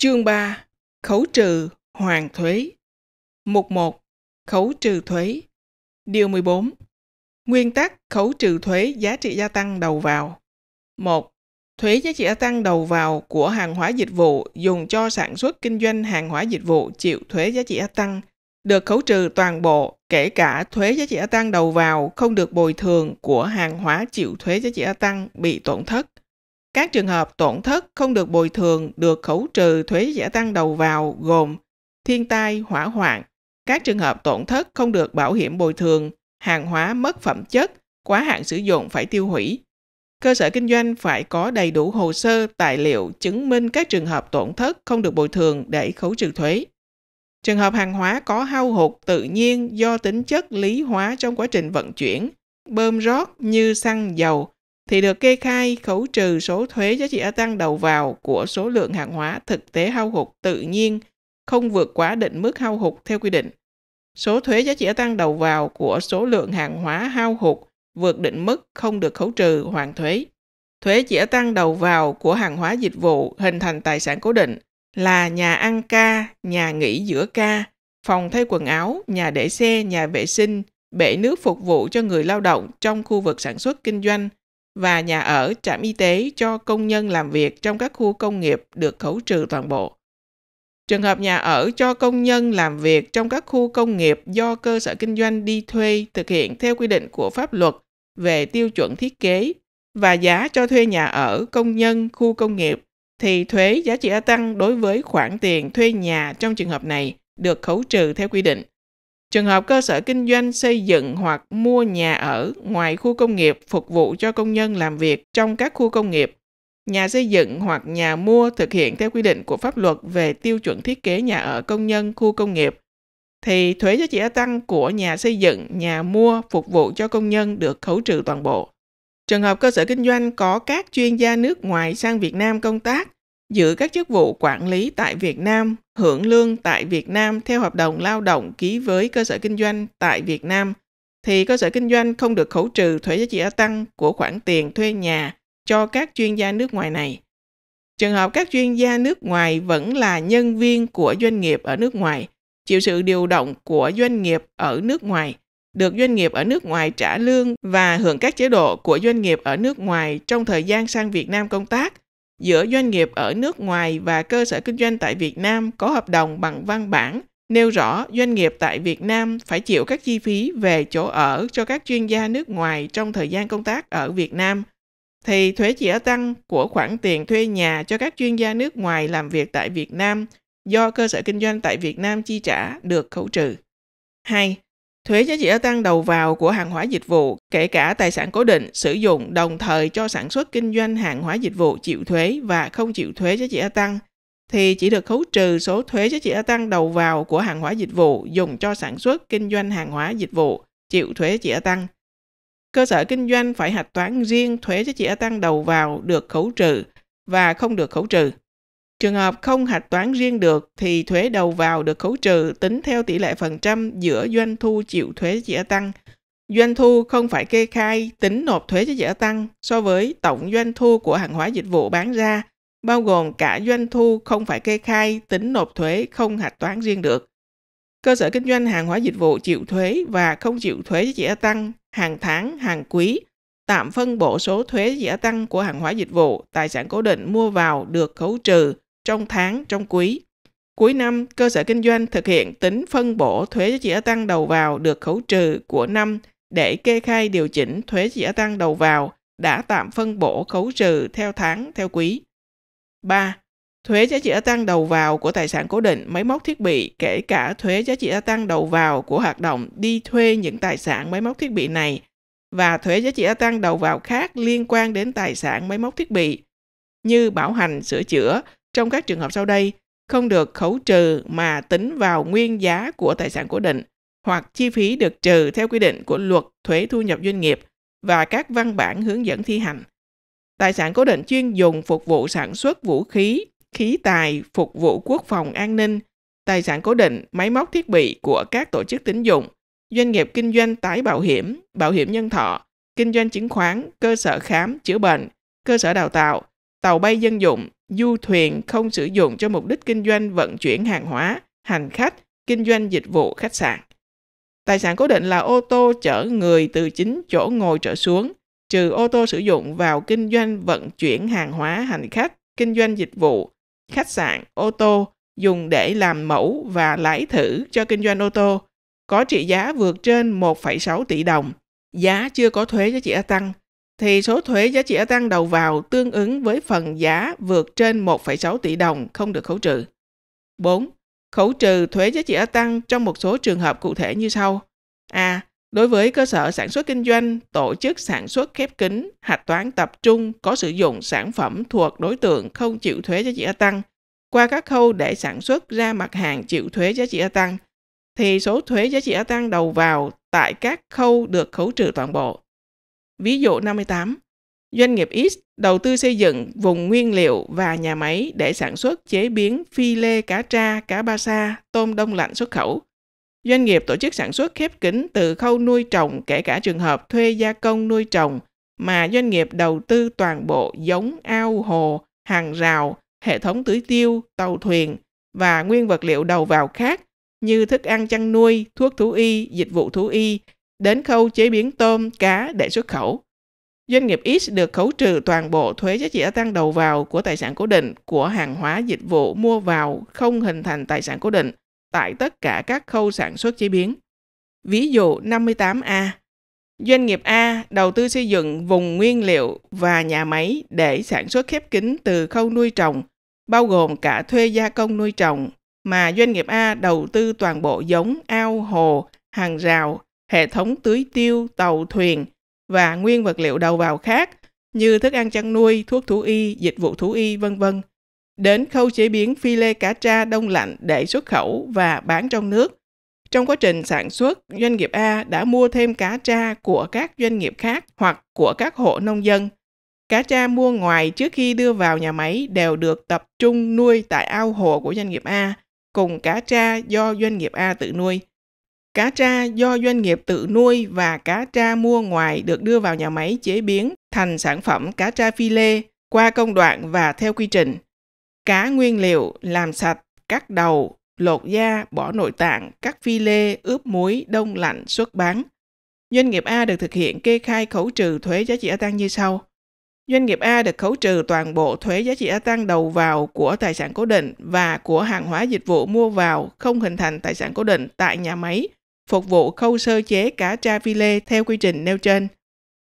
Chương 3 Khấu trừ hoàn thuế Mục 1 Khấu trừ thuế Điều 14 Nguyên tắc khấu trừ thuế giá trị gia tăng đầu vào 1. Thuế giá trị gia tăng đầu vào của hàng hóa dịch vụ dùng cho sản xuất kinh doanh hàng hóa dịch vụ chịu thuế giá trị gia tăng được khấu trừ toàn bộ, kể cả thuế giá trị gia tăng đầu vào không được bồi thường của hàng hóa chịu thuế giá trị gia tăng bị tổn thất. Các trường hợp tổn thất không được bồi thường được khấu trừ thuế giả tăng đầu vào gồm thiên tai, hỏa hoạn. Các trường hợp tổn thất không được bảo hiểm bồi thường, hàng hóa mất phẩm chất, quá hạn sử dụng phải tiêu hủy. Cơ sở kinh doanh phải có đầy đủ hồ sơ, tài liệu chứng minh các trường hợp tổn thất không được bồi thường để khấu trừ thuế. Trường hợp hàng hóa có hao hụt tự nhiên do tính chất lý hóa trong quá trình vận chuyển, bơm rót như xăng, dầu, thì được kê khai khấu trừ số thuế giá trị gia tăng đầu vào của số lượng hàng hóa thực tế hao hụt tự nhiên không vượt quá định mức hao hụt theo quy định. Số thuế giá trị gia tăng đầu vào của số lượng hàng hóa hao hụt vượt định mức không được khấu trừ hoàn thuế. Thuế chỉ tăng đầu vào của hàng hóa dịch vụ hình thành tài sản cố định là nhà ăn ca, nhà nghỉ giữa ca, phòng thay quần áo, nhà để xe, nhà vệ sinh, bể nước phục vụ cho người lao động trong khu vực sản xuất kinh doanh, và nhà ở trạm y tế cho công nhân làm việc trong các khu công nghiệp được khấu trừ toàn bộ. Trường hợp nhà ở cho công nhân làm việc trong các khu công nghiệp do cơ sở kinh doanh đi thuê thực hiện theo quy định của pháp luật về tiêu chuẩn thiết kế và giá cho thuê nhà ở công nhân khu công nghiệp thì thuế giá trị gia tăng đối với khoản tiền thuê nhà trong trường hợp này được khấu trừ theo quy định Trường hợp cơ sở kinh doanh xây dựng hoặc mua nhà ở ngoài khu công nghiệp phục vụ cho công nhân làm việc trong các khu công nghiệp, nhà xây dựng hoặc nhà mua thực hiện theo quy định của pháp luật về tiêu chuẩn thiết kế nhà ở công nhân khu công nghiệp thì thuế giá trị gia tăng của nhà xây dựng, nhà mua phục vụ cho công nhân được khấu trừ toàn bộ. Trường hợp cơ sở kinh doanh có các chuyên gia nước ngoài sang Việt Nam công tác giữ các chức vụ quản lý tại Việt Nam, hưởng lương tại Việt Nam theo hợp đồng lao động ký với cơ sở kinh doanh tại Việt Nam, thì cơ sở kinh doanh không được khấu trừ thuế giá trị gia tăng của khoản tiền thuê nhà cho các chuyên gia nước ngoài này. Trường hợp các chuyên gia nước ngoài vẫn là nhân viên của doanh nghiệp ở nước ngoài, chịu sự điều động của doanh nghiệp ở nước ngoài, được doanh nghiệp ở nước ngoài trả lương và hưởng các chế độ của doanh nghiệp ở nước ngoài trong thời gian sang Việt Nam công tác – giữa doanh nghiệp ở nước ngoài và cơ sở kinh doanh tại Việt Nam có hợp đồng bằng văn bản nêu rõ doanh nghiệp tại Việt Nam phải chịu các chi phí về chỗ ở cho các chuyên gia nước ngoài trong thời gian công tác ở Việt Nam thì thuế chĩa tăng của khoản tiền thuê nhà cho các chuyên gia nước ngoài làm việc tại Việt Nam do cơ sở kinh doanh tại Việt Nam chi trả được khấu trừ. 2. Thuế giá trị gia tăng đầu vào của hàng hóa dịch vụ, kể cả tài sản cố định, sử dụng đồng thời cho sản xuất kinh doanh hàng hóa dịch vụ chịu thuế và không chịu thuế giá trị gia tăng, thì chỉ được khấu trừ số thuế giá trị gia tăng đầu vào của hàng hóa dịch vụ dùng cho sản xuất kinh doanh hàng hóa dịch vụ chịu thuế giá trị gia tăng. Cơ sở kinh doanh phải hạch toán riêng thuế giá trị gia tăng đầu vào được khấu trừ và không được khấu trừ. Trường hợp không hạch toán riêng được thì thuế đầu vào được khấu trừ tính theo tỷ lệ phần trăm giữa doanh thu chịu thuế gia tăng. Doanh thu không phải kê khai tính nộp thuế giá tăng so với tổng doanh thu của hàng hóa dịch vụ bán ra, bao gồm cả doanh thu không phải kê khai tính nộp thuế không hạch toán riêng được. Cơ sở kinh doanh hàng hóa dịch vụ chịu thuế và không chịu thuế giá tăng hàng tháng, hàng quý tạm phân bổ số thuế giá tăng của hàng hóa dịch vụ, tài sản cố định mua vào được khấu trừ trong tháng, trong quý. Cuối năm, cơ sở kinh doanh thực hiện tính phân bổ thuế giá trị gia tăng đầu vào được khấu trừ của năm để kê khai điều chỉnh thuế giá trị gia tăng đầu vào đã tạm phân bổ khấu trừ theo tháng, theo quý. 3. Thuế giá trị gia tăng đầu vào của tài sản cố định, máy móc thiết bị, kể cả thuế giá trị gia tăng đầu vào của hoạt động đi thuê những tài sản máy móc thiết bị này và thuế giá trị gia tăng đầu vào khác liên quan đến tài sản máy móc thiết bị như bảo hành, sửa chữa, trong các trường hợp sau đây không được khấu trừ mà tính vào nguyên giá của tài sản cố định hoặc chi phí được trừ theo quy định của luật thuế thu nhập doanh nghiệp và các văn bản hướng dẫn thi hành. Tài sản cố định chuyên dùng phục vụ sản xuất vũ khí, khí tài, phục vụ quốc phòng an ninh, tài sản cố định, máy móc thiết bị của các tổ chức tín dụng, doanh nghiệp kinh doanh tái bảo hiểm, bảo hiểm nhân thọ, kinh doanh chứng khoán, cơ sở khám, chữa bệnh, cơ sở đào tạo, tàu bay dân dụng, du thuyền không sử dụng cho mục đích kinh doanh vận chuyển hàng hóa, hành khách, kinh doanh dịch vụ khách sạn. Tài sản cố định là ô tô chở người từ chính chỗ ngồi trở xuống, trừ ô tô sử dụng vào kinh doanh vận chuyển hàng hóa, hành khách, kinh doanh dịch vụ, khách sạn, ô tô dùng để làm mẫu và lái thử cho kinh doanh ô tô có trị giá vượt trên 1,6 tỷ đồng. Giá chưa có thuế giá trị gia tăng thì số thuế giá trị gia tăng đầu vào tương ứng với phần giá vượt trên 1,6 tỷ đồng không được khấu trừ. 4. Khấu trừ thuế giá trị gia tăng trong một số trường hợp cụ thể như sau. A. Đối với cơ sở sản xuất kinh doanh, tổ chức sản xuất khép kín, hạch toán tập trung có sử dụng sản phẩm thuộc đối tượng không chịu thuế giá trị gia tăng qua các khâu để sản xuất ra mặt hàng chịu thuế giá trị gia tăng, thì số thuế giá trị gia tăng đầu vào tại các khâu được khấu trừ toàn bộ. Ví dụ 58, doanh nghiệp X đầu tư xây dựng vùng nguyên liệu và nhà máy để sản xuất chế biến phi lê cá tra, cá ba sa, tôm đông lạnh xuất khẩu. Doanh nghiệp tổ chức sản xuất khép kín từ khâu nuôi trồng kể cả trường hợp thuê gia công nuôi trồng mà doanh nghiệp đầu tư toàn bộ giống ao hồ, hàng rào, hệ thống tưới tiêu, tàu thuyền và nguyên vật liệu đầu vào khác như thức ăn chăn nuôi, thuốc thú y, dịch vụ thú y, đến khâu chế biến tôm, cá để xuất khẩu. Doanh nghiệp X được khấu trừ toàn bộ thuế giá trị gia tăng đầu vào của tài sản cố định của hàng hóa dịch vụ mua vào không hình thành tài sản cố định tại tất cả các khâu sản xuất chế biến. Ví dụ 58A Doanh nghiệp A đầu tư xây dựng vùng nguyên liệu và nhà máy để sản xuất khép kín từ khâu nuôi trồng, bao gồm cả thuê gia công nuôi trồng, mà doanh nghiệp A đầu tư toàn bộ giống, ao, hồ, hàng rào, hệ thống tưới tiêu, tàu, thuyền và nguyên vật liệu đầu vào khác như thức ăn chăn nuôi, thuốc thú y, dịch vụ thú y, vân vân. Đến khâu chế biến phi lê cá tra đông lạnh để xuất khẩu và bán trong nước. Trong quá trình sản xuất, doanh nghiệp A đã mua thêm cá tra của các doanh nghiệp khác hoặc của các hộ nông dân. Cá tra mua ngoài trước khi đưa vào nhà máy đều được tập trung nuôi tại ao hồ của doanh nghiệp A, cùng cá tra do doanh nghiệp A tự nuôi. Cá tra do doanh nghiệp tự nuôi và cá tra mua ngoài được đưa vào nhà máy chế biến thành sản phẩm cá tra phi lê qua công đoạn và theo quy trình. Cá nguyên liệu làm sạch, cắt đầu, lột da, bỏ nội tạng, cắt phi lê, ướp muối, đông lạnh, xuất bán. Doanh nghiệp A được thực hiện kê khai khấu trừ thuế giá trị gia tăng như sau. Doanh nghiệp A được khấu trừ toàn bộ thuế giá trị gia tăng đầu vào của tài sản cố định và của hàng hóa dịch vụ mua vào không hình thành tài sản cố định tại nhà máy – phục vụ khâu sơ chế cá tra phi lê theo quy trình nêu trên.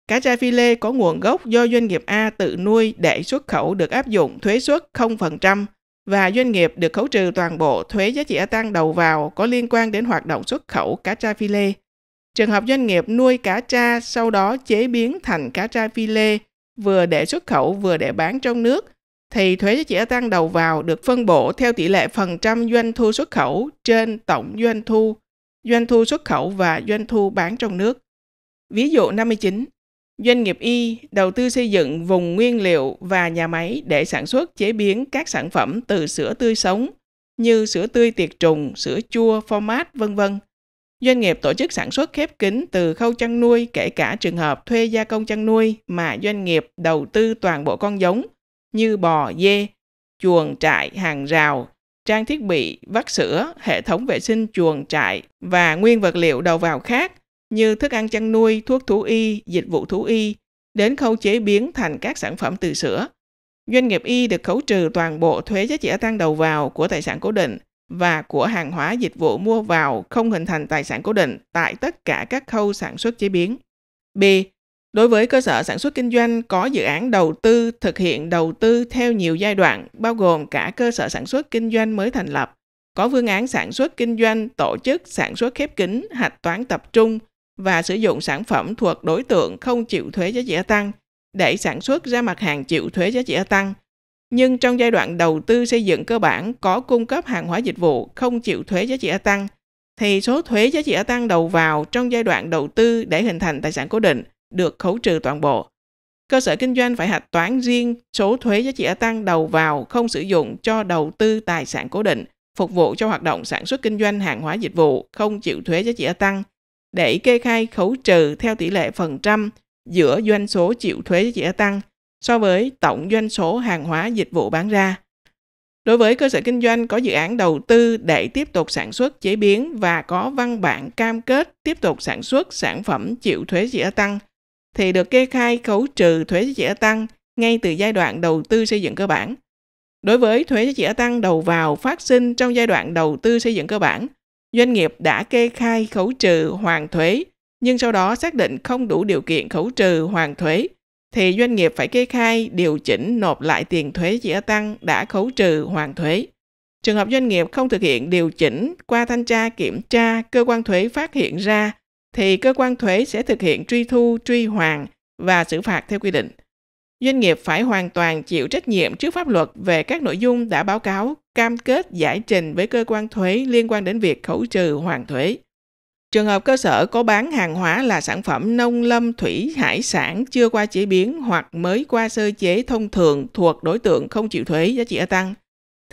Cá tra phi lê có nguồn gốc do doanh nghiệp A tự nuôi để xuất khẩu được áp dụng thuế suất 0% và doanh nghiệp được khấu trừ toàn bộ thuế giá trị gia tăng đầu vào có liên quan đến hoạt động xuất khẩu cá tra phi lê. Trường hợp doanh nghiệp nuôi cá tra sau đó chế biến thành cá tra phi lê vừa để xuất khẩu vừa để bán trong nước thì thuế giá trị gia tăng đầu vào được phân bổ theo tỷ lệ phần trăm doanh thu xuất khẩu trên tổng doanh thu doanh thu xuất khẩu và doanh thu bán trong nước. Ví dụ 59, doanh nghiệp Y đầu tư xây dựng vùng nguyên liệu và nhà máy để sản xuất chế biến các sản phẩm từ sữa tươi sống như sữa tươi tiệt trùng, sữa chua, format, vân vân. Doanh nghiệp tổ chức sản xuất khép kín từ khâu chăn nuôi kể cả trường hợp thuê gia công chăn nuôi mà doanh nghiệp đầu tư toàn bộ con giống như bò, dê, chuồng, trại, hàng rào, trang thiết bị, vắt sữa, hệ thống vệ sinh chuồng trại và nguyên vật liệu đầu vào khác như thức ăn chăn nuôi, thuốc thú y, dịch vụ thú y đến khâu chế biến thành các sản phẩm từ sữa. Doanh nghiệp y được khấu trừ toàn bộ thuế giá trị gia tăng đầu vào của tài sản cố định và của hàng hóa dịch vụ mua vào không hình thành tài sản cố định tại tất cả các khâu sản xuất chế biến. B. Đối với cơ sở sản xuất kinh doanh có dự án đầu tư thực hiện đầu tư theo nhiều giai đoạn, bao gồm cả cơ sở sản xuất kinh doanh mới thành lập, có phương án sản xuất kinh doanh, tổ chức sản xuất khép kín, hạch toán tập trung và sử dụng sản phẩm thuộc đối tượng không chịu thuế giá trị gia tăng để sản xuất ra mặt hàng chịu thuế giá trị gia tăng. Nhưng trong giai đoạn đầu tư xây dựng cơ bản có cung cấp hàng hóa dịch vụ không chịu thuế giá trị gia tăng thì số thuế giá trị gia tăng đầu vào trong giai đoạn đầu tư để hình thành tài sản cố định – được khấu trừ toàn bộ. Cơ sở kinh doanh phải hạch toán riêng số thuế giá trị gia tăng đầu vào không sử dụng cho đầu tư tài sản cố định, phục vụ cho hoạt động sản xuất kinh doanh hàng hóa dịch vụ không chịu thuế giá trị gia tăng để kê khai khấu trừ theo tỷ lệ phần trăm giữa doanh số chịu thuế giá trị gia tăng so với tổng doanh số hàng hóa dịch vụ bán ra. Đối với cơ sở kinh doanh có dự án đầu tư để tiếp tục sản xuất chế biến và có văn bản cam kết tiếp tục sản xuất sản phẩm chịu thuế giá tăng thì được kê khai khấu trừ thuế giá trị gia tăng ngay từ giai đoạn đầu tư xây dựng cơ bản. Đối với thuế giá trị gia tăng đầu vào phát sinh trong giai đoạn đầu tư xây dựng cơ bản, doanh nghiệp đã kê khai khấu trừ hoàn thuế nhưng sau đó xác định không đủ điều kiện khấu trừ hoàn thuế thì doanh nghiệp phải kê khai điều chỉnh nộp lại tiền thuế giá trị gia tăng đã khấu trừ hoàn thuế. Trường hợp doanh nghiệp không thực hiện điều chỉnh qua thanh tra kiểm tra, cơ quan thuế phát hiện ra thì cơ quan thuế sẽ thực hiện truy thu, truy hoàn và xử phạt theo quy định. Doanh nghiệp phải hoàn toàn chịu trách nhiệm trước pháp luật về các nội dung đã báo cáo, cam kết giải trình với cơ quan thuế liên quan đến việc khấu trừ hoàn thuế. Trường hợp cơ sở có bán hàng hóa là sản phẩm nông lâm thủy hải sản chưa qua chế biến hoặc mới qua sơ chế thông thường thuộc đối tượng không chịu thuế giá trị gia tăng,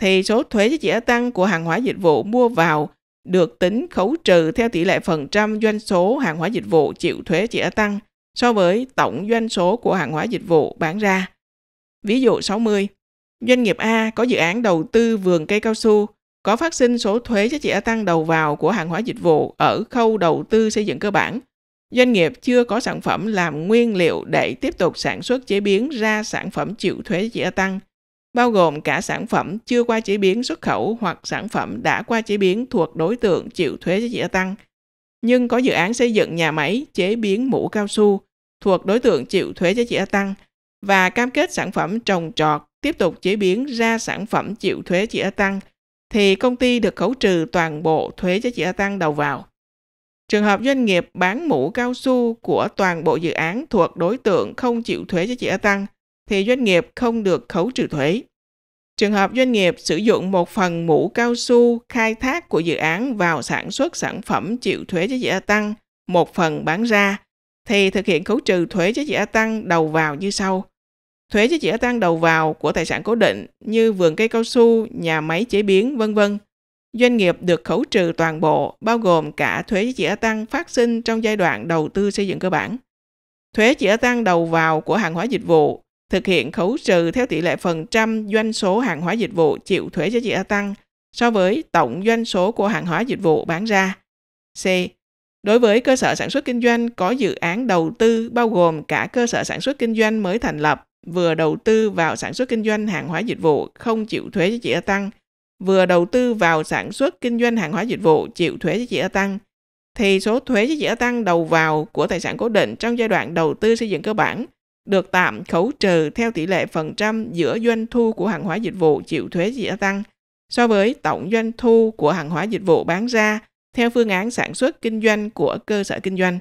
thì số thuế giá trị gia tăng của hàng hóa dịch vụ mua vào được tính khấu trừ theo tỷ lệ phần trăm doanh số hàng hóa dịch vụ chịu thuế chĩa tăng so với tổng doanh số của hàng hóa dịch vụ bán ra. Ví dụ 60, doanh nghiệp A có dự án đầu tư vườn cây cao su, có phát sinh số thuế giá trị gia tăng đầu vào của hàng hóa dịch vụ ở khâu đầu tư xây dựng cơ bản. Doanh nghiệp chưa có sản phẩm làm nguyên liệu để tiếp tục sản xuất chế biến ra sản phẩm chịu thuế giá trị gia tăng bao gồm cả sản phẩm chưa qua chế biến xuất khẩu hoặc sản phẩm đã qua chế biến thuộc đối tượng chịu thuế giá trị gia tăng. Nhưng có dự án xây dựng nhà máy chế biến mũ cao su thuộc đối tượng chịu thuế giá trị gia tăng và cam kết sản phẩm trồng trọt tiếp tục chế biến ra sản phẩm chịu thuế giá trị gia tăng thì công ty được khấu trừ toàn bộ thuế giá trị gia tăng đầu vào. Trường hợp doanh nghiệp bán mũ cao su của toàn bộ dự án thuộc đối tượng không chịu thuế giá trị gia tăng – thì doanh nghiệp không được khấu trừ thuế. Trường hợp doanh nghiệp sử dụng một phần mũ cao su khai thác của dự án vào sản xuất sản phẩm chịu thuế giá trị gia tăng, một phần bán ra, thì thực hiện khấu trừ thuế giá trị gia tăng đầu vào như sau. Thuế giá trị gia tăng đầu vào của tài sản cố định như vườn cây cao su, nhà máy chế biến, vân vân. Doanh nghiệp được khấu trừ toàn bộ, bao gồm cả thuế giá trị gia tăng phát sinh trong giai đoạn đầu tư xây dựng cơ bản. Thuế giá trị gia tăng đầu vào của hàng hóa dịch vụ thực hiện khấu trừ theo tỷ lệ phần trăm doanh số hàng hóa dịch vụ chịu thuế giá trị gia tăng so với tổng doanh số của hàng hóa dịch vụ bán ra. C. Đối với cơ sở sản xuất kinh doanh có dự án đầu tư bao gồm cả cơ sở sản xuất kinh doanh mới thành lập, vừa đầu tư vào sản xuất kinh doanh hàng hóa dịch vụ không chịu thuế giá trị gia tăng, vừa đầu tư vào sản xuất kinh doanh hàng hóa dịch vụ chịu thuế giá trị gia tăng, thì số thuế giá trị gia tăng đầu vào của tài sản cố định trong giai đoạn đầu tư xây dựng cơ bản – được tạm khấu trừ theo tỷ lệ phần trăm giữa doanh thu của hàng hóa dịch vụ chịu thuế gia tăng so với tổng doanh thu của hàng hóa dịch vụ bán ra theo phương án sản xuất kinh doanh của cơ sở kinh doanh.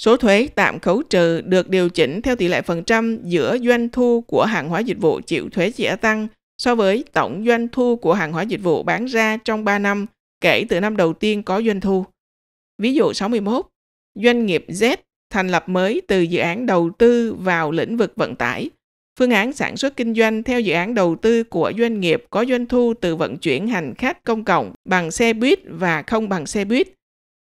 Số thuế tạm khấu trừ được điều chỉnh theo tỷ lệ phần trăm giữa doanh thu của hàng hóa dịch vụ chịu thuế gia tăng so với tổng doanh thu của hàng hóa dịch vụ bán ra trong 3 năm kể từ năm đầu tiên có doanh thu. Ví dụ 61, doanh nghiệp Z thành lập mới từ dự án đầu tư vào lĩnh vực vận tải. Phương án sản xuất kinh doanh theo dự án đầu tư của doanh nghiệp có doanh thu từ vận chuyển hành khách công cộng bằng xe buýt và không bằng xe buýt,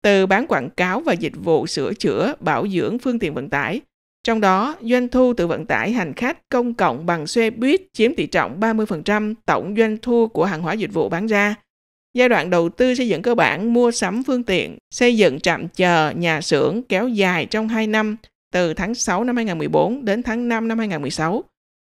từ bán quảng cáo và dịch vụ sửa chữa, bảo dưỡng phương tiện vận tải. Trong đó, doanh thu từ vận tải hành khách công cộng bằng xe buýt chiếm tỷ trọng 30% tổng doanh thu của hàng hóa dịch vụ bán ra. Giai đoạn đầu tư xây dựng cơ bản mua sắm phương tiện, xây dựng trạm chờ, nhà xưởng kéo dài trong 2 năm từ tháng 6 năm 2014 đến tháng 5 năm 2016.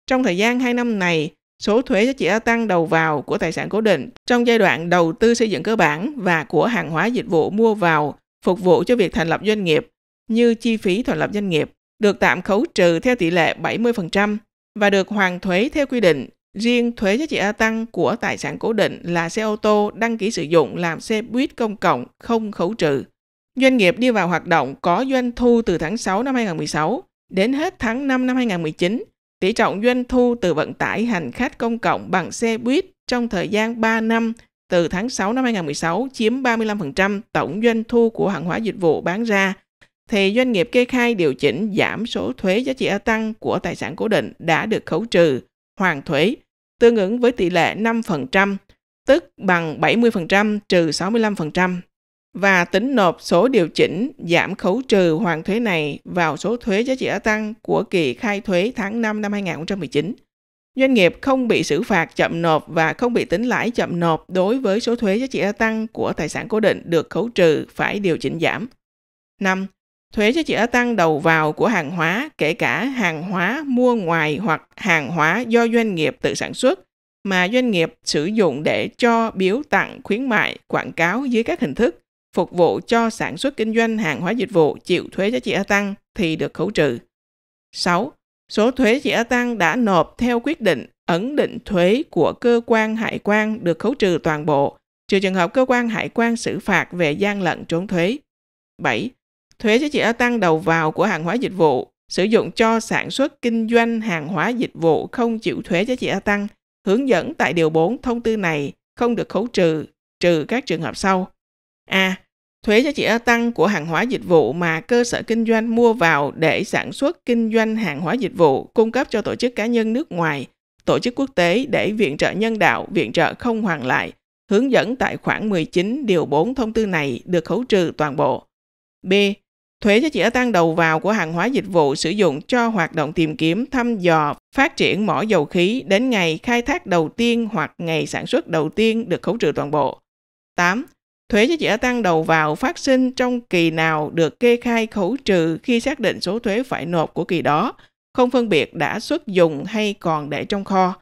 Trong thời gian 2 năm này, số thuế giá trị gia tăng đầu vào của tài sản cố định trong giai đoạn đầu tư xây dựng cơ bản và của hàng hóa dịch vụ mua vào phục vụ cho việc thành lập doanh nghiệp như chi phí thành lập doanh nghiệp được tạm khấu trừ theo tỷ lệ 70% và được hoàn thuế theo quy định Riêng thuế giá trị gia tăng của tài sản cố định là xe ô tô đăng ký sử dụng làm xe buýt công cộng không khấu trừ. Doanh nghiệp đi vào hoạt động có doanh thu từ tháng 6 năm 2016 đến hết tháng 5 năm 2019, tỷ trọng doanh thu từ vận tải hành khách công cộng bằng xe buýt trong thời gian 3 năm từ tháng 6 năm 2016 chiếm 35% tổng doanh thu của hàng hóa dịch vụ bán ra, thì doanh nghiệp kê khai điều chỉnh giảm số thuế giá trị gia tăng của tài sản cố định đã được khấu trừ, hoàn thuế tương ứng với tỷ lệ 5%, tức bằng 70% trừ 65%, và tính nộp số điều chỉnh giảm khấu trừ hoàn thuế này vào số thuế giá trị gia tăng của kỳ khai thuế tháng 5 năm 2019. Doanh nghiệp không bị xử phạt chậm nộp và không bị tính lãi chậm nộp đối với số thuế giá trị gia tăng của tài sản cố định được khấu trừ phải điều chỉnh giảm. 5. Thuế giá trị gia tăng đầu vào của hàng hóa, kể cả hàng hóa mua ngoài hoặc hàng hóa do doanh nghiệp tự sản xuất mà doanh nghiệp sử dụng để cho biếu tặng, khuyến mại, quảng cáo dưới các hình thức phục vụ cho sản xuất kinh doanh hàng hóa dịch vụ chịu thuế giá trị gia tăng thì được khấu trừ. 6. Số thuế giá trị gia tăng đã nộp theo quyết định ấn định thuế của cơ quan hải quan được khấu trừ toàn bộ, trừ trường hợp cơ quan hải quan xử phạt về gian lận trốn thuế. 7 thuế giá trị gia tăng đầu vào của hàng hóa dịch vụ sử dụng cho sản xuất kinh doanh hàng hóa dịch vụ không chịu thuế giá trị gia tăng hướng dẫn tại điều 4 thông tư này không được khấu trừ trừ các trường hợp sau. A. Thuế giá trị gia tăng của hàng hóa dịch vụ mà cơ sở kinh doanh mua vào để sản xuất kinh doanh hàng hóa dịch vụ cung cấp cho tổ chức cá nhân nước ngoài, tổ chức quốc tế để viện trợ nhân đạo, viện trợ không hoàn lại, hướng dẫn tại khoản 19 điều 4 thông tư này được khấu trừ toàn bộ. B. Thuế giá trị gia tăng đầu vào của hàng hóa dịch vụ sử dụng cho hoạt động tìm kiếm, thăm dò, phát triển mỏ dầu khí đến ngày khai thác đầu tiên hoặc ngày sản xuất đầu tiên được khấu trừ toàn bộ. 8. Thuế giá trị gia tăng đầu vào phát sinh trong kỳ nào được kê khai khấu trừ khi xác định số thuế phải nộp của kỳ đó, không phân biệt đã xuất dùng hay còn để trong kho.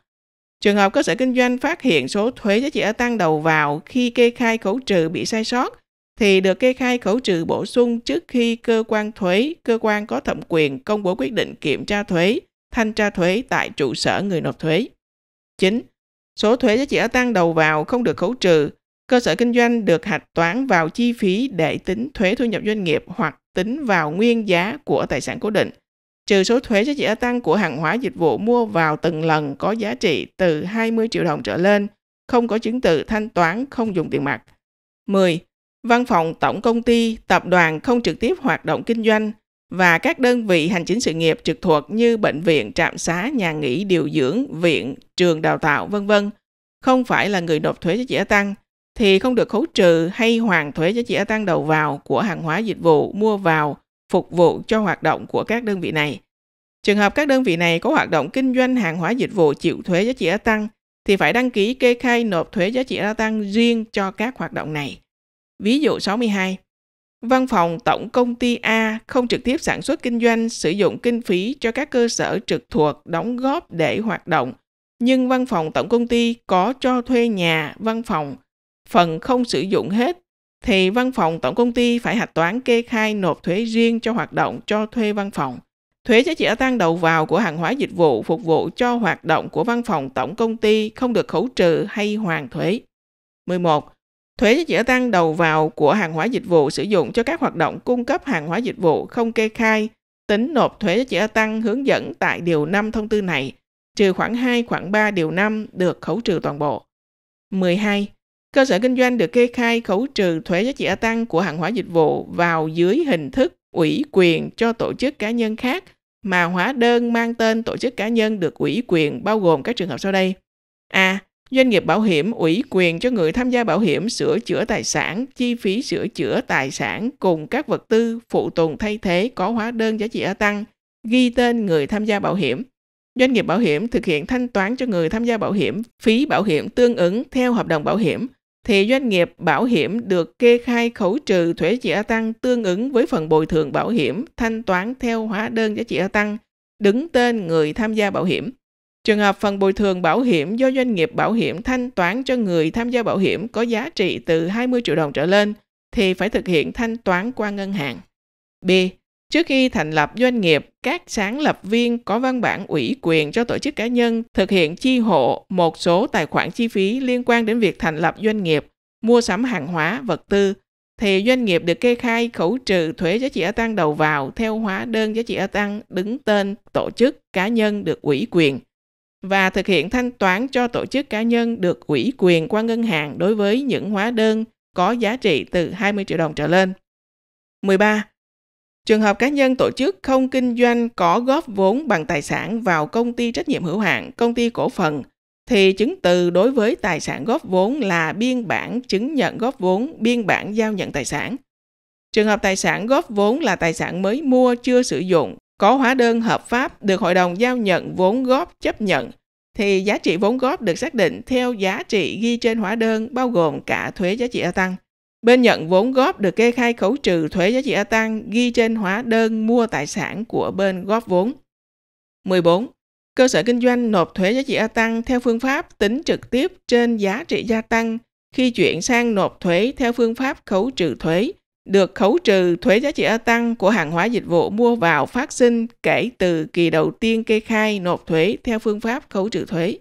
Trường hợp cơ sở kinh doanh phát hiện số thuế giá trị gia tăng đầu vào khi kê khai khấu trừ bị sai sót thì được kê khai khấu trừ bổ sung trước khi cơ quan thuế, cơ quan có thẩm quyền công bố quyết định kiểm tra thuế, thanh tra thuế tại trụ sở người nộp thuế. 9. Số thuế giá trị gia tăng đầu vào không được khấu trừ, cơ sở kinh doanh được hạch toán vào chi phí để tính thuế thu nhập doanh nghiệp hoặc tính vào nguyên giá của tài sản cố định, trừ số thuế giá trị gia tăng của hàng hóa dịch vụ mua vào từng lần có giá trị từ 20 triệu đồng trở lên, không có chứng từ thanh toán, không dùng tiền mặt. 10 văn phòng tổng công ty, tập đoàn không trực tiếp hoạt động kinh doanh và các đơn vị hành chính sự nghiệp trực thuộc như bệnh viện, trạm xá, nhà nghỉ, điều dưỡng, viện, trường đào tạo, vân vân không phải là người nộp thuế giá trị gia tăng thì không được khấu trừ hay hoàn thuế giá trị gia tăng đầu vào của hàng hóa dịch vụ mua vào phục vụ cho hoạt động của các đơn vị này. Trường hợp các đơn vị này có hoạt động kinh doanh hàng hóa dịch vụ chịu thuế giá trị gia tăng thì phải đăng ký kê khai nộp thuế giá trị gia tăng riêng cho các hoạt động này. Ví dụ 62. Văn phòng tổng công ty A không trực tiếp sản xuất kinh doanh sử dụng kinh phí cho các cơ sở trực thuộc đóng góp để hoạt động, nhưng văn phòng tổng công ty có cho thuê nhà, văn phòng, phần không sử dụng hết thì văn phòng tổng công ty phải hạch toán kê khai nộp thuế riêng cho hoạt động cho thuê văn phòng. Thuế giá trị gia tăng đầu vào của hàng hóa dịch vụ phục vụ cho hoạt động của văn phòng tổng công ty không được khấu trừ hay hoàn thuế. 11. Thuế giá trị gia tăng đầu vào của hàng hóa dịch vụ sử dụng cho các hoạt động cung cấp hàng hóa dịch vụ không kê khai, tính nộp thuế giá trị gia tăng hướng dẫn tại Điều 5 thông tư này, trừ khoảng 2, khoảng 3 Điều 5 được khấu trừ toàn bộ. 12. Cơ sở kinh doanh được kê khai khấu trừ thuế giá trị gia tăng của hàng hóa dịch vụ vào dưới hình thức ủy quyền cho tổ chức cá nhân khác mà hóa đơn mang tên tổ chức cá nhân được ủy quyền bao gồm các trường hợp sau đây. A. Doanh nghiệp bảo hiểm ủy quyền cho người tham gia bảo hiểm sửa chữa tài sản, chi phí sửa chữa tài sản cùng các vật tư phụ tùng thay thế có hóa đơn giá trị gia tăng, ghi tên người tham gia bảo hiểm. Doanh nghiệp bảo hiểm thực hiện thanh toán cho người tham gia bảo hiểm phí bảo hiểm tương ứng theo hợp đồng bảo hiểm thì doanh nghiệp bảo hiểm được kê khai khấu trừ thuế giá trị gia tăng tương ứng với phần bồi thường bảo hiểm thanh toán theo hóa đơn giá trị gia tăng đứng tên người tham gia bảo hiểm. Trường hợp phần bồi thường bảo hiểm do doanh nghiệp bảo hiểm thanh toán cho người tham gia bảo hiểm có giá trị từ 20 triệu đồng trở lên thì phải thực hiện thanh toán qua ngân hàng. B. Trước khi thành lập doanh nghiệp, các sáng lập viên có văn bản ủy quyền cho tổ chức cá nhân thực hiện chi hộ một số tài khoản chi phí liên quan đến việc thành lập doanh nghiệp, mua sắm hàng hóa, vật tư, thì doanh nghiệp được kê khai khấu trừ thuế giá trị gia tăng đầu vào theo hóa đơn giá trị gia tăng đứng tên tổ chức cá nhân được ủy quyền và thực hiện thanh toán cho tổ chức cá nhân được ủy quyền qua ngân hàng đối với những hóa đơn có giá trị từ 20 triệu đồng trở lên. 13. Trường hợp cá nhân tổ chức không kinh doanh có góp vốn bằng tài sản vào công ty trách nhiệm hữu hạn, công ty cổ phần thì chứng từ đối với tài sản góp vốn là biên bản chứng nhận góp vốn, biên bản giao nhận tài sản. Trường hợp tài sản góp vốn là tài sản mới mua chưa sử dụng có hóa đơn hợp pháp được hội đồng giao nhận vốn góp chấp nhận thì giá trị vốn góp được xác định theo giá trị ghi trên hóa đơn bao gồm cả thuế giá trị gia tăng. Bên nhận vốn góp được kê khai khấu trừ thuế giá trị gia tăng ghi trên hóa đơn mua tài sản của bên góp vốn. 14. Cơ sở kinh doanh nộp thuế giá trị gia tăng theo phương pháp tính trực tiếp trên giá trị gia tăng khi chuyển sang nộp thuế theo phương pháp khấu trừ thuế được khấu trừ thuế giá trị gia tăng của hàng hóa dịch vụ mua vào phát sinh kể từ kỳ đầu tiên kê khai nộp thuế theo phương pháp khấu trừ thuế.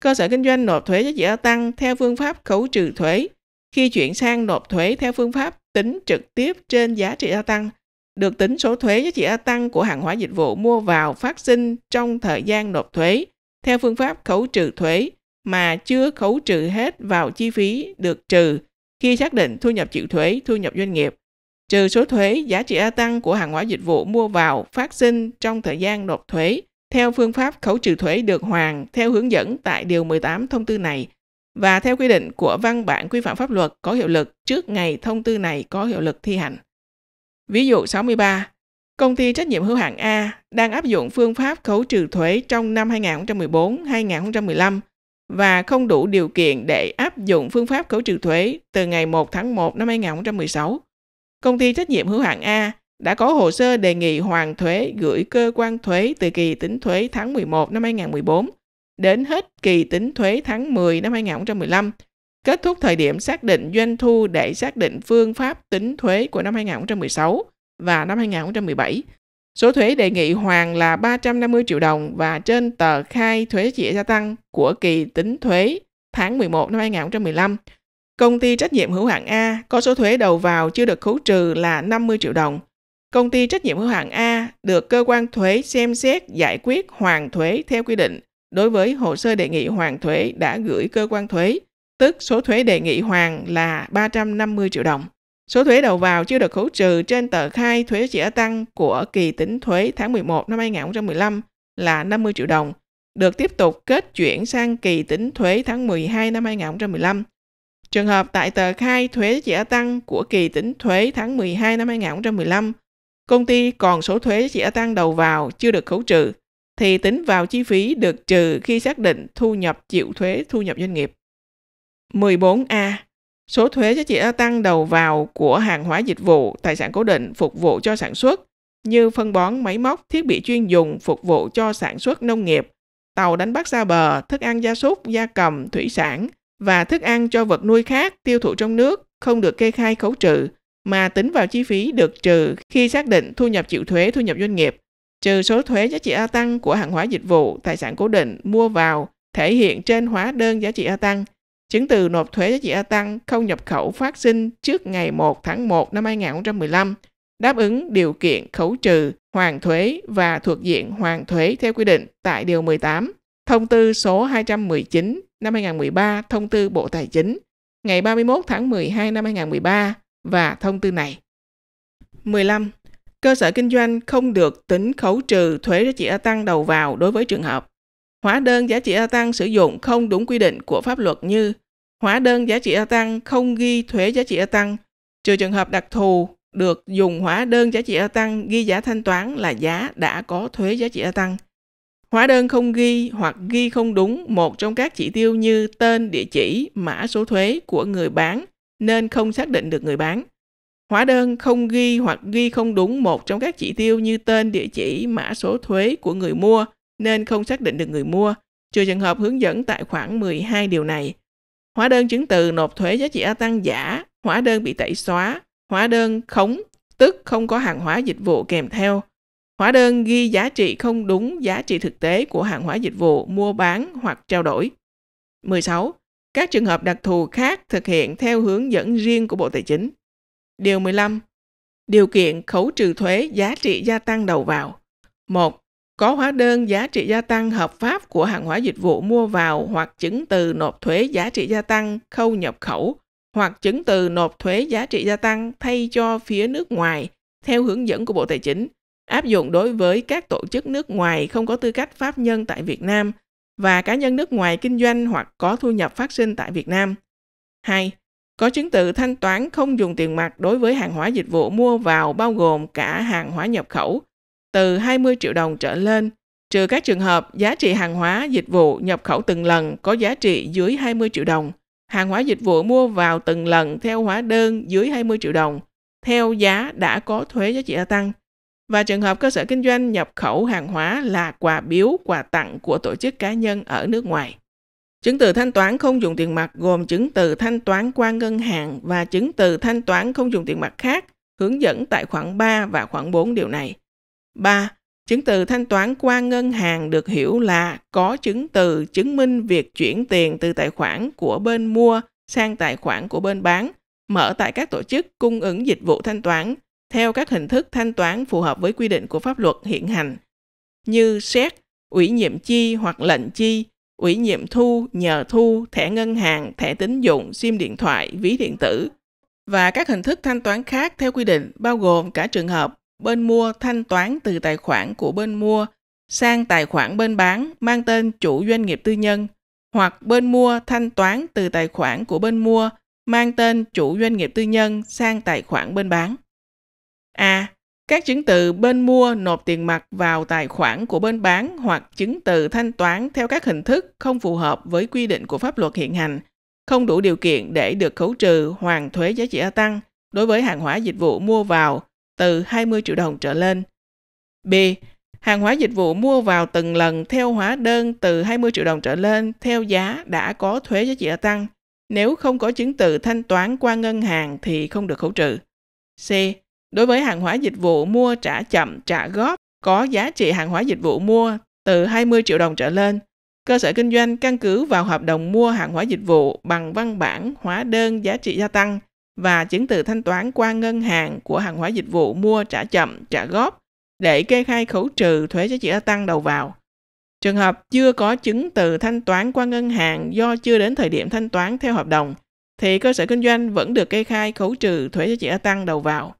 Cơ sở kinh doanh nộp thuế giá trị gia tăng theo phương pháp khấu trừ thuế khi chuyển sang nộp thuế theo phương pháp tính trực tiếp trên giá trị gia tăng được tính số thuế giá trị gia tăng của hàng hóa dịch vụ mua vào phát sinh trong thời gian nộp thuế theo phương pháp khấu trừ thuế mà chưa khấu trừ hết vào chi phí được trừ khi xác định thu nhập chịu thuế, thu nhập doanh nghiệp, trừ số thuế giá trị gia tăng của hàng hóa dịch vụ mua vào phát sinh trong thời gian nộp thuế theo phương pháp khấu trừ thuế được hoàn theo hướng dẫn tại Điều 18 thông tư này và theo quy định của văn bản quy phạm pháp luật có hiệu lực trước ngày thông tư này có hiệu lực thi hành. Ví dụ 63, công ty trách nhiệm hữu hạn A đang áp dụng phương pháp khấu trừ thuế trong năm 2014-2015 và không đủ điều kiện để áp dụng phương pháp khấu trừ thuế từ ngày 1 tháng 1 năm 2016. Công ty trách nhiệm hữu hạn A đã có hồ sơ đề nghị hoàn thuế gửi cơ quan thuế từ kỳ tính thuế tháng 11 năm 2014 đến hết kỳ tính thuế tháng 10 năm 2015, kết thúc thời điểm xác định doanh thu để xác định phương pháp tính thuế của năm 2016 và năm 2017 Số thuế đề nghị hoàn là 350 triệu đồng và trên tờ khai thuế trị gia tăng của kỳ tính thuế tháng 11 năm 2015, công ty trách nhiệm hữu hạn A có số thuế đầu vào chưa được khấu trừ là 50 triệu đồng. Công ty trách nhiệm hữu hạn A được cơ quan thuế xem xét giải quyết hoàn thuế theo quy định đối với hồ sơ đề nghị hoàn thuế đã gửi cơ quan thuế, tức số thuế đề nghị hoàn là 350 triệu đồng. Số thuế đầu vào chưa được khấu trừ trên tờ khai thuế chỉ tăng của kỳ tính thuế tháng 11 năm 2015 là 50 triệu đồng, được tiếp tục kết chuyển sang kỳ tính thuế tháng 12 năm 2015. Trường hợp tại tờ khai thuế chỉ tăng của kỳ tính thuế tháng 12 năm 2015, công ty còn số thuế chỉ tăng đầu vào chưa được khấu trừ, thì tính vào chi phí được trừ khi xác định thu nhập chịu thuế thu nhập doanh nghiệp. 14A Số thuế giá trị gia tăng đầu vào của hàng hóa dịch vụ, tài sản cố định phục vụ cho sản xuất như phân bón, máy móc, thiết bị chuyên dùng phục vụ cho sản xuất nông nghiệp, tàu đánh bắt xa bờ, thức ăn gia súc, gia cầm, thủy sản và thức ăn cho vật nuôi khác tiêu thụ trong nước không được kê khai khấu trừ mà tính vào chi phí được trừ khi xác định thu nhập chịu thuế thu nhập doanh nghiệp, trừ số thuế giá trị gia tăng của hàng hóa dịch vụ, tài sản cố định mua vào thể hiện trên hóa đơn giá trị gia tăng – chứng từ nộp thuế giá trị gia tăng không nhập khẩu phát sinh trước ngày 1 tháng 1 năm 2015, đáp ứng điều kiện khấu trừ hoàn thuế và thuộc diện hoàn thuế theo quy định tại Điều 18, Thông tư số 219 năm 2013, Thông tư Bộ Tài chính ngày 31 tháng 12 năm 2013 và thông tư này. 15. Cơ sở kinh doanh không được tính khấu trừ thuế giá trị gia tăng đầu vào đối với trường hợp hóa đơn giá trị gia tăng sử dụng không đúng quy định của pháp luật như hóa đơn giá trị gia tăng không ghi thuế giá trị gia tăng, trừ trường hợp đặc thù được dùng hóa đơn giá trị gia tăng ghi giá thanh toán là giá đã có thuế giá trị gia tăng. Hóa đơn không ghi hoặc ghi không đúng một trong các chỉ tiêu như tên, địa chỉ, mã số thuế của người bán nên không xác định được người bán. Hóa đơn không ghi hoặc ghi không đúng một trong các chỉ tiêu như tên, địa chỉ, mã số thuế của người mua – nên không xác định được người mua, trừ trường hợp hướng dẫn tại khoản 12 điều này. Hóa đơn chứng từ nộp thuế giá trị gia tăng giả, hóa đơn bị tẩy xóa, hóa đơn khống, tức không có hàng hóa dịch vụ kèm theo. Hóa đơn ghi giá trị không đúng giá trị thực tế của hàng hóa dịch vụ mua bán hoặc trao đổi. 16. Các trường hợp đặc thù khác thực hiện theo hướng dẫn riêng của Bộ Tài chính. Điều 15. Điều kiện khấu trừ thuế giá trị gia tăng đầu vào. 1 có hóa đơn giá trị gia tăng hợp pháp của hàng hóa dịch vụ mua vào hoặc chứng từ nộp thuế giá trị gia tăng khâu nhập khẩu hoặc chứng từ nộp thuế giá trị gia tăng thay cho phía nước ngoài theo hướng dẫn của Bộ Tài chính áp dụng đối với các tổ chức nước ngoài không có tư cách pháp nhân tại Việt Nam và cá nhân nước ngoài kinh doanh hoặc có thu nhập phát sinh tại Việt Nam. 2. Có chứng từ thanh toán không dùng tiền mặt đối với hàng hóa dịch vụ mua vào bao gồm cả hàng hóa nhập khẩu, từ 20 triệu đồng trở lên, trừ các trường hợp giá trị hàng hóa, dịch vụ nhập khẩu từng lần có giá trị dưới 20 triệu đồng, hàng hóa dịch vụ mua vào từng lần theo hóa đơn dưới 20 triệu đồng, theo giá đã có thuế giá trị gia tăng và trường hợp cơ sở kinh doanh nhập khẩu hàng hóa là quà biếu, quà tặng của tổ chức cá nhân ở nước ngoài. Chứng từ thanh toán không dùng tiền mặt gồm chứng từ thanh toán qua ngân hàng và chứng từ thanh toán không dùng tiền mặt khác, hướng dẫn tại khoảng 3 và khoảng 4 điều này. 3. Chứng từ thanh toán qua ngân hàng được hiểu là có chứng từ chứng minh việc chuyển tiền từ tài khoản của bên mua sang tài khoản của bên bán, mở tại các tổ chức cung ứng dịch vụ thanh toán theo các hình thức thanh toán phù hợp với quy định của pháp luật hiện hành như xét, ủy nhiệm chi hoặc lệnh chi, ủy nhiệm thu, nhờ thu, thẻ ngân hàng, thẻ tín dụng, sim điện thoại, ví điện tử và các hình thức thanh toán khác theo quy định bao gồm cả trường hợp bên mua thanh toán từ tài khoản của bên mua sang tài khoản bên bán mang tên chủ doanh nghiệp tư nhân hoặc bên mua thanh toán từ tài khoản của bên mua mang tên chủ doanh nghiệp tư nhân sang tài khoản bên bán. A. Các chứng từ bên mua nộp tiền mặt vào tài khoản của bên bán hoặc chứng từ thanh toán theo các hình thức không phù hợp với quy định của pháp luật hiện hành, không đủ điều kiện để được khấu trừ hoàn thuế giá trị gia tăng đối với hàng hóa dịch vụ mua vào từ 20 triệu đồng trở lên. B. Hàng hóa dịch vụ mua vào từng lần theo hóa đơn từ 20 triệu đồng trở lên theo giá đã có thuế giá trị gia tăng. Nếu không có chứng từ thanh toán qua ngân hàng thì không được khấu trừ. C. Đối với hàng hóa dịch vụ mua trả chậm trả góp có giá trị hàng hóa dịch vụ mua từ 20 triệu đồng trở lên, cơ sở kinh doanh căn cứ vào hợp đồng mua hàng hóa dịch vụ bằng văn bản hóa đơn giá trị gia tăng và chứng từ thanh toán qua ngân hàng của hàng hóa dịch vụ mua trả chậm, trả góp để kê khai khấu trừ thuế giá trị gia tăng đầu vào. Trường hợp chưa có chứng từ thanh toán qua ngân hàng do chưa đến thời điểm thanh toán theo hợp đồng thì cơ sở kinh doanh vẫn được kê khai khấu trừ thuế giá trị gia tăng đầu vào.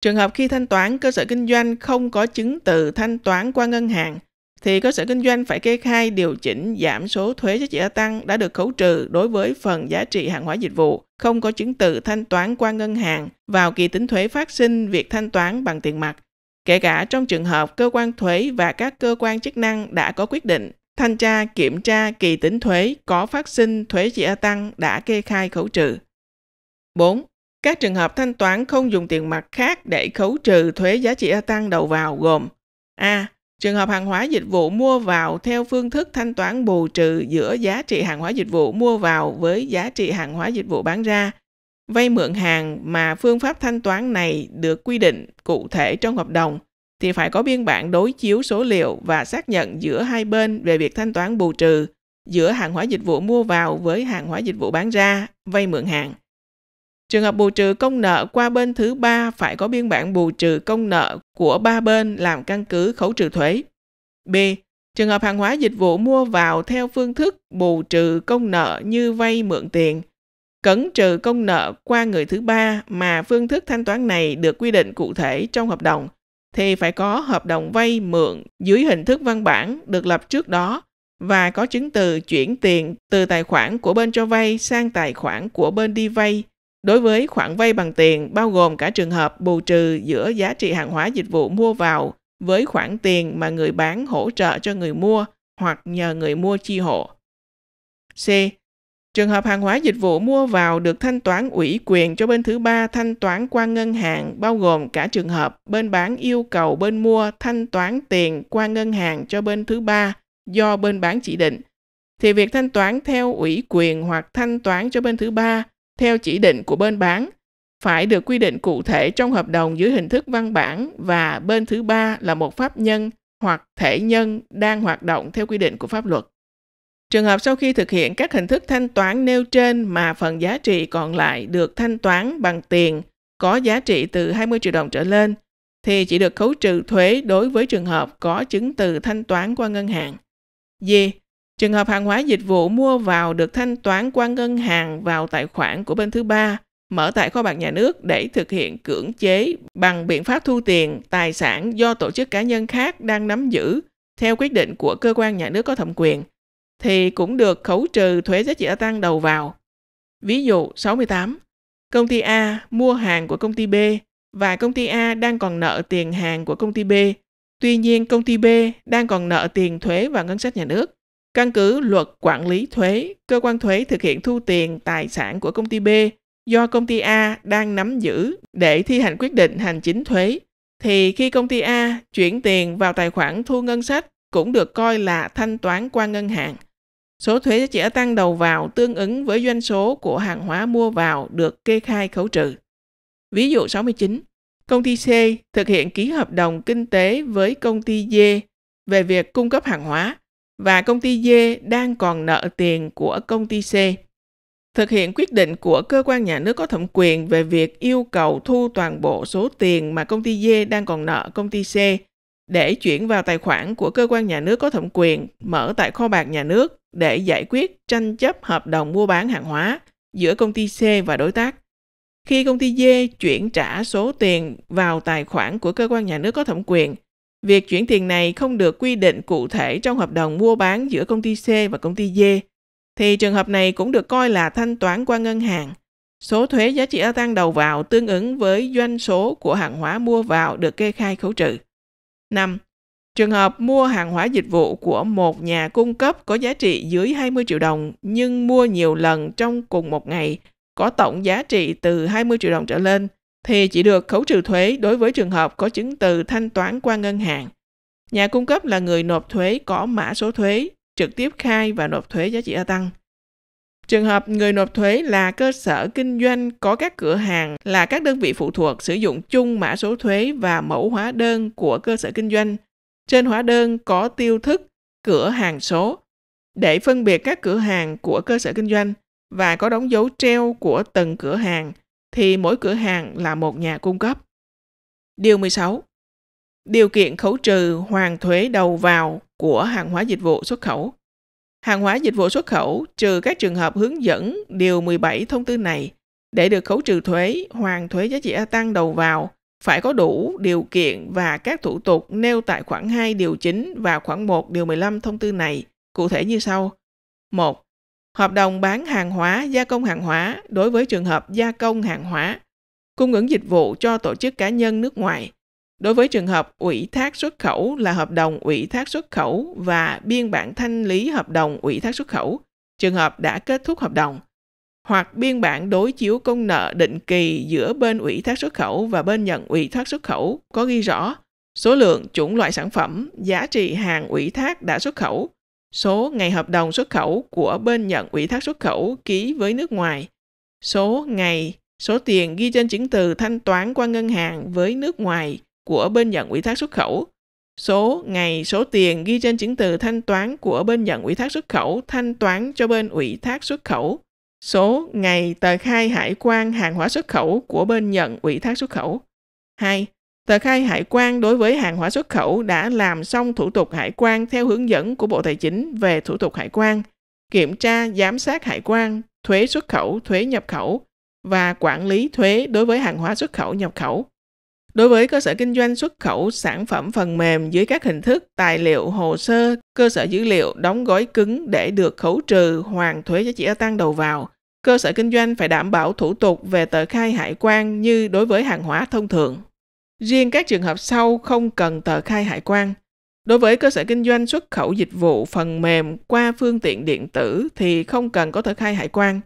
Trường hợp khi thanh toán, cơ sở kinh doanh không có chứng từ thanh toán qua ngân hàng thì cơ sở kinh doanh phải kê khai điều chỉnh giảm số thuế giá trị gia tăng đã được khấu trừ đối với phần giá trị hàng hóa dịch vụ không có chứng từ thanh toán qua ngân hàng vào kỳ tính thuế phát sinh việc thanh toán bằng tiền mặt, kể cả trong trường hợp cơ quan thuế và các cơ quan chức năng đã có quyết định thanh tra kiểm tra kỳ tính thuế có phát sinh thuế giá trị gia tăng đã kê khai khấu trừ. 4. Các trường hợp thanh toán không dùng tiền mặt khác để khấu trừ thuế giá trị gia tăng đầu vào gồm A Trường hợp hàng hóa dịch vụ mua vào theo phương thức thanh toán bù trừ giữa giá trị hàng hóa dịch vụ mua vào với giá trị hàng hóa dịch vụ bán ra, vay mượn hàng mà phương pháp thanh toán này được quy định cụ thể trong hợp đồng thì phải có biên bản đối chiếu số liệu và xác nhận giữa hai bên về việc thanh toán bù trừ giữa hàng hóa dịch vụ mua vào với hàng hóa dịch vụ bán ra, vay mượn hàng. Trường hợp bù trừ công nợ qua bên thứ ba phải có biên bản bù trừ công nợ của ba bên làm căn cứ khấu trừ thuế. B. Trường hợp hàng hóa dịch vụ mua vào theo phương thức bù trừ công nợ như vay mượn tiền, cấn trừ công nợ qua người thứ ba mà phương thức thanh toán này được quy định cụ thể trong hợp đồng thì phải có hợp đồng vay mượn dưới hình thức văn bản được lập trước đó và có chứng từ chuyển tiền từ tài khoản của bên cho vay sang tài khoản của bên đi vay Đối với khoản vay bằng tiền, bao gồm cả trường hợp bù trừ giữa giá trị hàng hóa dịch vụ mua vào với khoản tiền mà người bán hỗ trợ cho người mua hoặc nhờ người mua chi hộ. C. Trường hợp hàng hóa dịch vụ mua vào được thanh toán ủy quyền cho bên thứ ba thanh toán qua ngân hàng, bao gồm cả trường hợp bên bán yêu cầu bên mua thanh toán tiền qua ngân hàng cho bên thứ ba do bên bán chỉ định, thì việc thanh toán theo ủy quyền hoặc thanh toán cho bên thứ ba theo chỉ định của bên bán phải được quy định cụ thể trong hợp đồng dưới hình thức văn bản và bên thứ ba là một pháp nhân hoặc thể nhân đang hoạt động theo quy định của pháp luật. Trường hợp sau khi thực hiện các hình thức thanh toán nêu trên mà phần giá trị còn lại được thanh toán bằng tiền có giá trị từ 20 triệu đồng trở lên thì chỉ được khấu trừ thuế đối với trường hợp có chứng từ thanh toán qua ngân hàng. D. Trường hợp hàng hóa dịch vụ mua vào được thanh toán qua ngân hàng vào tài khoản của bên thứ ba, mở tại kho bạc nhà nước để thực hiện cưỡng chế bằng biện pháp thu tiền tài sản do tổ chức cá nhân khác đang nắm giữ theo quyết định của cơ quan nhà nước có thẩm quyền thì cũng được khấu trừ thuế giá trị gia tăng đầu vào. Ví dụ 68, công ty A mua hàng của công ty B và công ty A đang còn nợ tiền hàng của công ty B. Tuy nhiên công ty B đang còn nợ tiền thuế và ngân sách nhà nước. Căn cứ luật quản lý thuế, cơ quan thuế thực hiện thu tiền tài sản của công ty B do công ty A đang nắm giữ để thi hành quyết định hành chính thuế thì khi công ty A chuyển tiền vào tài khoản thu ngân sách cũng được coi là thanh toán qua ngân hàng. Số thuế giá trị tăng đầu vào tương ứng với doanh số của hàng hóa mua vào được kê khai khấu trừ. Ví dụ 69, công ty C thực hiện ký hợp đồng kinh tế với công ty D về việc cung cấp hàng hóa và công ty D đang còn nợ tiền của công ty C. Thực hiện quyết định của cơ quan nhà nước có thẩm quyền về việc yêu cầu thu toàn bộ số tiền mà công ty D đang còn nợ công ty C để chuyển vào tài khoản của cơ quan nhà nước có thẩm quyền mở tại kho bạc nhà nước để giải quyết tranh chấp hợp đồng mua bán hàng hóa giữa công ty C và đối tác. Khi công ty D chuyển trả số tiền vào tài khoản của cơ quan nhà nước có thẩm quyền, Việc chuyển tiền này không được quy định cụ thể trong hợp đồng mua bán giữa công ty C và công ty D, thì trường hợp này cũng được coi là thanh toán qua ngân hàng. Số thuế giá trị gia tăng đầu vào tương ứng với doanh số của hàng hóa mua vào được kê khai khấu trừ. 5. Trường hợp mua hàng hóa dịch vụ của một nhà cung cấp có giá trị dưới 20 triệu đồng nhưng mua nhiều lần trong cùng một ngày có tổng giá trị từ 20 triệu đồng trở lên – thì chỉ được khấu trừ thuế đối với trường hợp có chứng từ thanh toán qua ngân hàng. Nhà cung cấp là người nộp thuế có mã số thuế, trực tiếp khai và nộp thuế giá trị gia tăng. Trường hợp người nộp thuế là cơ sở kinh doanh có các cửa hàng là các đơn vị phụ thuộc sử dụng chung mã số thuế và mẫu hóa đơn của cơ sở kinh doanh. Trên hóa đơn có tiêu thức cửa hàng số để phân biệt các cửa hàng của cơ sở kinh doanh và có đóng dấu treo của từng cửa hàng thì mỗi cửa hàng là một nhà cung cấp. Điều 16. Điều kiện khấu trừ hoàn thuế đầu vào của hàng hóa dịch vụ xuất khẩu. Hàng hóa dịch vụ xuất khẩu trừ các trường hợp hướng dẫn điều 17 thông tư này để được khấu trừ thuế hoàn thuế giá trị gia tăng đầu vào phải có đủ điều kiện và các thủ tục nêu tại khoản 2 điều 9 và khoản 1 điều 15 thông tư này, cụ thể như sau. 1 hợp đồng bán hàng hóa, gia công hàng hóa đối với trường hợp gia công hàng hóa, cung ứng dịch vụ cho tổ chức cá nhân nước ngoài. Đối với trường hợp ủy thác xuất khẩu là hợp đồng ủy thác xuất khẩu và biên bản thanh lý hợp đồng ủy thác xuất khẩu, trường hợp đã kết thúc hợp đồng hoặc biên bản đối chiếu công nợ định kỳ giữa bên ủy thác xuất khẩu và bên nhận ủy thác xuất khẩu có ghi rõ số lượng, chủng loại sản phẩm, giá trị hàng ủy thác đã xuất khẩu, số ngày hợp đồng xuất khẩu của bên nhận ủy thác xuất khẩu ký với nước ngoài, số ngày, số tiền ghi trên chứng từ thanh toán qua ngân hàng với nước ngoài của bên nhận ủy thác xuất khẩu, số ngày, số tiền ghi trên chứng từ thanh toán của bên nhận ủy thác xuất khẩu thanh toán cho bên ủy thác xuất khẩu, số ngày tờ khai hải quan hàng hóa xuất khẩu của bên nhận ủy thác xuất khẩu. 2. Tờ khai hải quan đối với hàng hóa xuất khẩu đã làm xong thủ tục hải quan theo hướng dẫn của Bộ Tài chính về thủ tục hải quan, kiểm tra giám sát hải quan, thuế xuất khẩu, thuế nhập khẩu và quản lý thuế đối với hàng hóa xuất khẩu nhập khẩu. Đối với cơ sở kinh doanh xuất khẩu sản phẩm phần mềm dưới các hình thức tài liệu, hồ sơ, cơ sở dữ liệu đóng gói cứng để được khấu trừ hoàn thuế giá trị gia tăng đầu vào, cơ sở kinh doanh phải đảm bảo thủ tục về tờ khai hải quan như đối với hàng hóa thông thường. Riêng các trường hợp sau không cần tờ khai hải quan. Đối với cơ sở kinh doanh xuất khẩu dịch vụ phần mềm qua phương tiện điện tử thì không cần có tờ khai hải quan.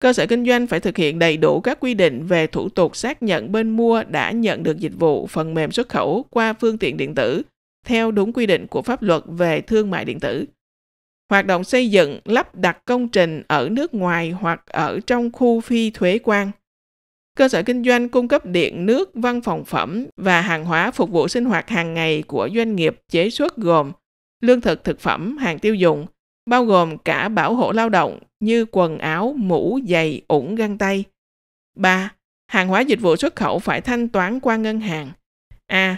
Cơ sở kinh doanh phải thực hiện đầy đủ các quy định về thủ tục xác nhận bên mua đã nhận được dịch vụ phần mềm xuất khẩu qua phương tiện điện tử theo đúng quy định của pháp luật về thương mại điện tử. Hoạt động xây dựng, lắp đặt công trình ở nước ngoài hoặc ở trong khu phi thuế quan cơ sở kinh doanh cung cấp điện, nước, văn phòng phẩm và hàng hóa phục vụ sinh hoạt hàng ngày của doanh nghiệp chế xuất gồm lương thực, thực phẩm, hàng tiêu dùng, bao gồm cả bảo hộ lao động như quần áo, mũ, giày, ủng, găng tay. 3. Hàng hóa dịch vụ xuất khẩu phải thanh toán qua ngân hàng. A.